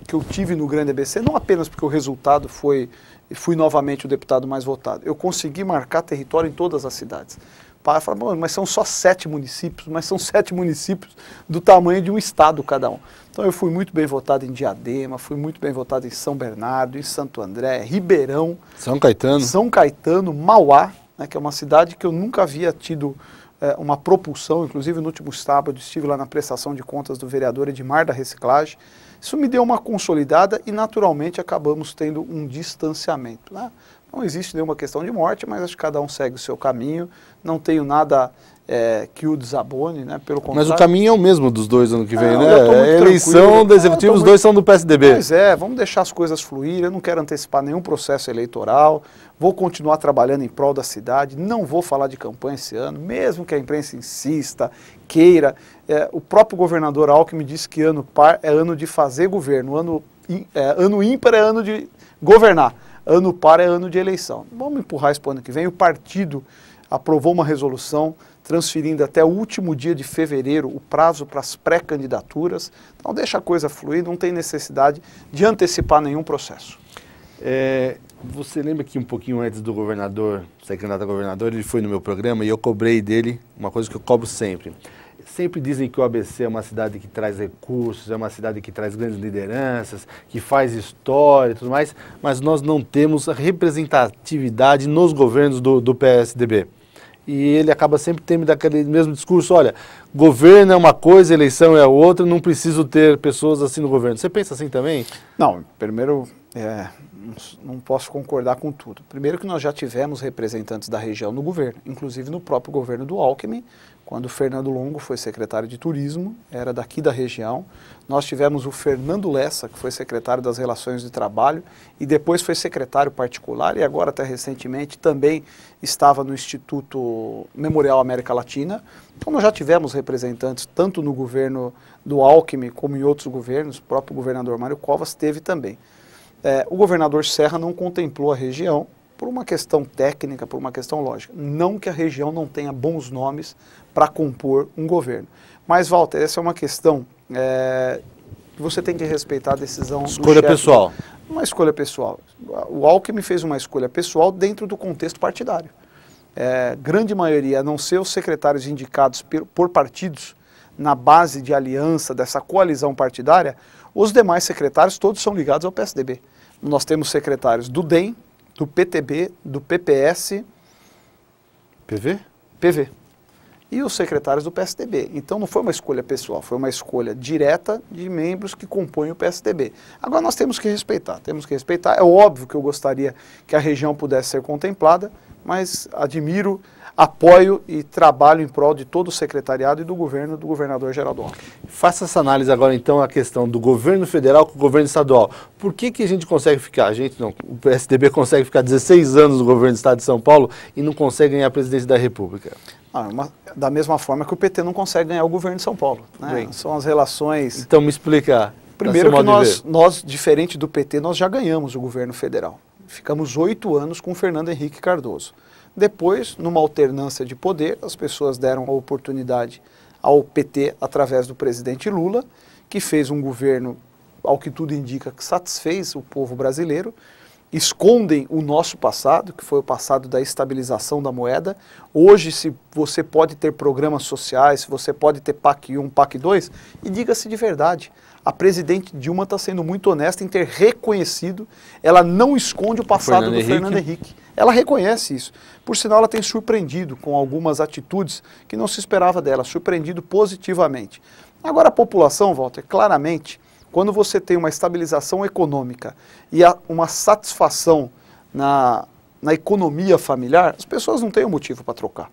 que eu tive no Grande ABC, não apenas porque o resultado foi, fui novamente o deputado mais votado. Eu consegui marcar território em todas as cidades. Para falar, mas são só sete municípios, mas são sete municípios do tamanho de um estado cada um. Então eu fui muito bem votado em Diadema, fui muito bem votado em São Bernardo, em Santo André, Ribeirão, São Caetano, São Caetano, Mauá, né, que é uma cidade que eu nunca havia tido é, uma propulsão, inclusive no último sábado estive lá na prestação de contas do vereador Edmar da Reciclagem. Isso me deu uma consolidada e naturalmente acabamos tendo um distanciamento. Né? Não existe nenhuma questão de morte, mas acho que cada um segue o seu caminho. Não tenho nada é, que o desabone, né? Pelo contrário. Mas o caminho é o mesmo dos dois ano que vem, né? é, né? Eleição do executivo, os muito... dois são do PSDB. Pois é, vamos deixar as coisas fluir. Eu não quero antecipar nenhum processo eleitoral vou continuar trabalhando em prol da cidade, não vou falar de campanha esse ano, mesmo que a imprensa insista, queira. É, o próprio governador Alckmin disse que ano par é ano de fazer governo, ano, é, ano ímpar é ano de governar, ano par é ano de eleição. Vamos empurrar isso para o ano que vem. O partido aprovou uma resolução transferindo até o último dia de fevereiro o prazo para as pré-candidaturas. Então deixa a coisa fluir, não tem necessidade de antecipar nenhum processo. É, você lembra que um pouquinho antes do governador ser candidato a governador, ele foi no meu programa e eu cobrei dele uma coisa que eu cobro sempre. Sempre dizem que o ABC é uma cidade que traz recursos, é uma cidade que traz grandes lideranças, que faz história e tudo mais, mas nós não temos representatividade nos governos do, do PSDB e ele acaba sempre tendo aquele mesmo discurso, olha, governo é uma coisa, eleição é outra, não preciso ter pessoas assim no governo. Você pensa assim também? Não, primeiro, é, não posso concordar com tudo. Primeiro que nós já tivemos representantes da região no governo, inclusive no próprio governo do Alckmin, quando o Fernando Longo foi secretário de Turismo, era daqui da região. Nós tivemos o Fernando Lessa, que foi secretário das Relações de Trabalho e depois foi secretário particular e agora até recentemente também estava no Instituto Memorial América Latina. Então nós já tivemos representantes tanto no governo do Alckmin como em outros governos, o próprio governador Mário Covas teve também. É, o governador Serra não contemplou a região por uma questão técnica, por uma questão lógica. Não que a região não tenha bons nomes para compor um governo. Mas, Walter, essa é uma questão é, que você tem que respeitar a decisão escolha do Escolha pessoal. Uma escolha pessoal. O Alckmin fez uma escolha pessoal dentro do contexto partidário. É, grande maioria, a não ser os secretários indicados por partidos, na base de aliança dessa coalizão partidária, os demais secretários todos são ligados ao PSDB. Nós temos secretários do DEM, do PTB, do PPS. PV? PV. E os secretários do PSDB. Então não foi uma escolha pessoal, foi uma escolha direta de membros que compõem o PSDB. Agora nós temos que respeitar, temos que respeitar. É óbvio que eu gostaria que a região pudesse ser contemplada, mas admiro apoio e trabalho em prol de todo o secretariado e do governo do governador Geraldo Alckmin. Faça essa análise agora então a questão do governo federal com o governo estadual. Por que, que a gente consegue ficar, a gente não, o PSDB consegue ficar 16 anos no governo do estado de São Paulo e não consegue ganhar a presidência da República? Ah, é uma, da mesma forma que o PT não consegue ganhar o governo de São Paulo. Né? São as relações. Então me explica. Primeiro que nós, nós, diferente do PT, nós já ganhamos o governo federal. Ficamos oito anos com o Fernando Henrique Cardoso. Depois, numa alternância de poder, as pessoas deram a oportunidade ao PT através do presidente Lula, que fez um governo, ao que tudo indica, que satisfez o povo brasileiro. Escondem o nosso passado, que foi o passado da estabilização da moeda. Hoje, se você pode ter programas sociais, se você pode ter PAC 1, PAC 2, e diga-se de verdade, a presidente Dilma está sendo muito honesta em ter reconhecido, ela não esconde o passado o Fernando do Fernando Henrique. Henrique. Ela reconhece isso. Por sinal, ela tem surpreendido com algumas atitudes que não se esperava dela, surpreendido positivamente. Agora, a população, Walter, claramente, quando você tem uma estabilização econômica e uma satisfação na, na economia familiar, as pessoas não têm um motivo para trocar.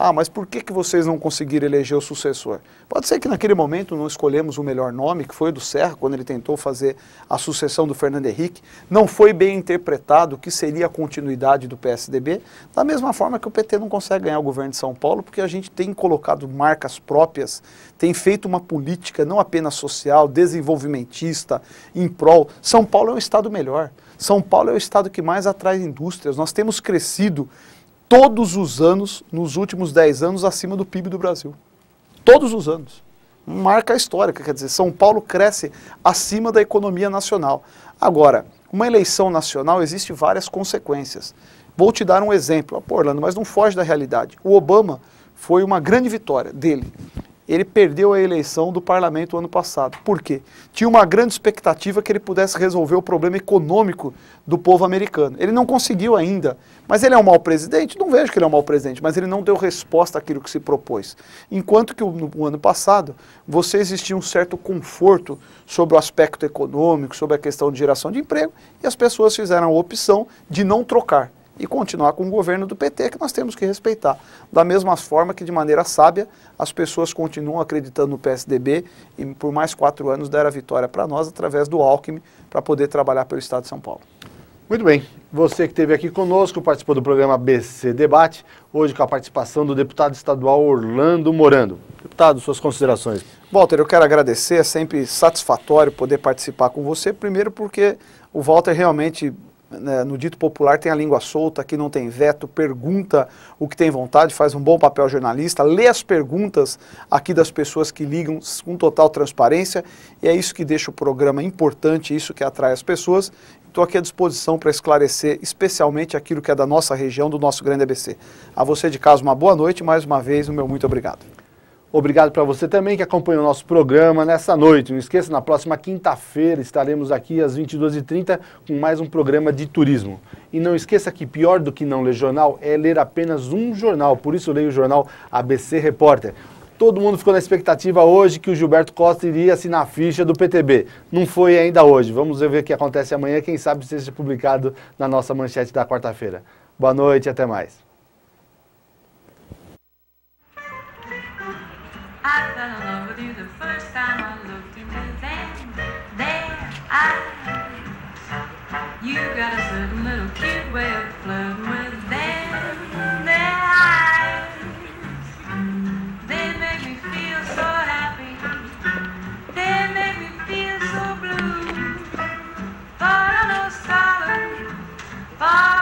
Ah, mas por que, que vocês não conseguiram eleger o sucessor? Pode ser que naquele momento não escolhemos o melhor nome, que foi o do Serra, quando ele tentou fazer a sucessão do Fernando Henrique. Não foi bem interpretado o que seria a continuidade do PSDB, da mesma forma que o PT não consegue ganhar o governo de São Paulo, porque a gente tem colocado marcas próprias, tem feito uma política não apenas social, desenvolvimentista, em prol. São Paulo é um estado melhor. São Paulo é o estado que mais atrai indústrias. Nós temos crescido todos os anos, nos últimos 10 anos, acima do PIB do Brasil. Todos os anos. Marca histórica, quer dizer, São Paulo cresce acima da economia nacional. Agora, uma eleição nacional existe várias consequências. Vou te dar um exemplo. Ah, pô, Orlando, mas não foge da realidade. O Obama foi uma grande vitória dele ele perdeu a eleição do parlamento ano passado. Por quê? Tinha uma grande expectativa que ele pudesse resolver o problema econômico do povo americano. Ele não conseguiu ainda. Mas ele é um mau presidente? Não vejo que ele é um mau presidente, mas ele não deu resposta àquilo que se propôs. Enquanto que no ano passado, você existia um certo conforto sobre o aspecto econômico, sobre a questão de geração de emprego, e as pessoas fizeram a opção de não trocar e continuar com o governo do PT, que nós temos que respeitar. Da mesma forma que, de maneira sábia, as pessoas continuam acreditando no PSDB e por mais quatro anos deram a vitória para nós através do Alckmin para poder trabalhar pelo Estado de São Paulo. Muito bem. Você que esteve aqui conosco, participou do programa BC Debate, hoje com a participação do deputado estadual Orlando Morando. Deputado, suas considerações. Walter, eu quero agradecer, é sempre satisfatório poder participar com você, primeiro porque o Walter realmente né, no dito popular tem a língua solta, que não tem veto, pergunta o que tem vontade, faz um bom papel jornalista, lê as perguntas aqui das pessoas que ligam com total transparência, e é isso que deixa o programa importante, isso que atrai as pessoas. Estou aqui à disposição para esclarecer especialmente aquilo que é da nossa região, do nosso grande ABC. A você de casa, uma boa noite, mais uma vez, o meu muito obrigado. Obrigado para você também que acompanha o nosso programa nessa noite. Não esqueça, na próxima quinta-feira estaremos aqui às 22h30 com mais um programa de turismo. E não esqueça que pior do que não ler jornal é ler apenas um jornal. Por isso, leio o jornal ABC Repórter. Todo mundo ficou na expectativa hoje que o Gilberto Costa iria assinar a ficha do PTB. Não foi ainda hoje. Vamos ver o que acontece amanhã. Quem sabe seja publicado na nossa manchete da quarta-feira. Boa noite e até mais. I fell in love with you the first time I looked into them. There I. You got a certain little cute way of flirting with them. Their eyes. They make me feel so happy. They make me feel so blue. I know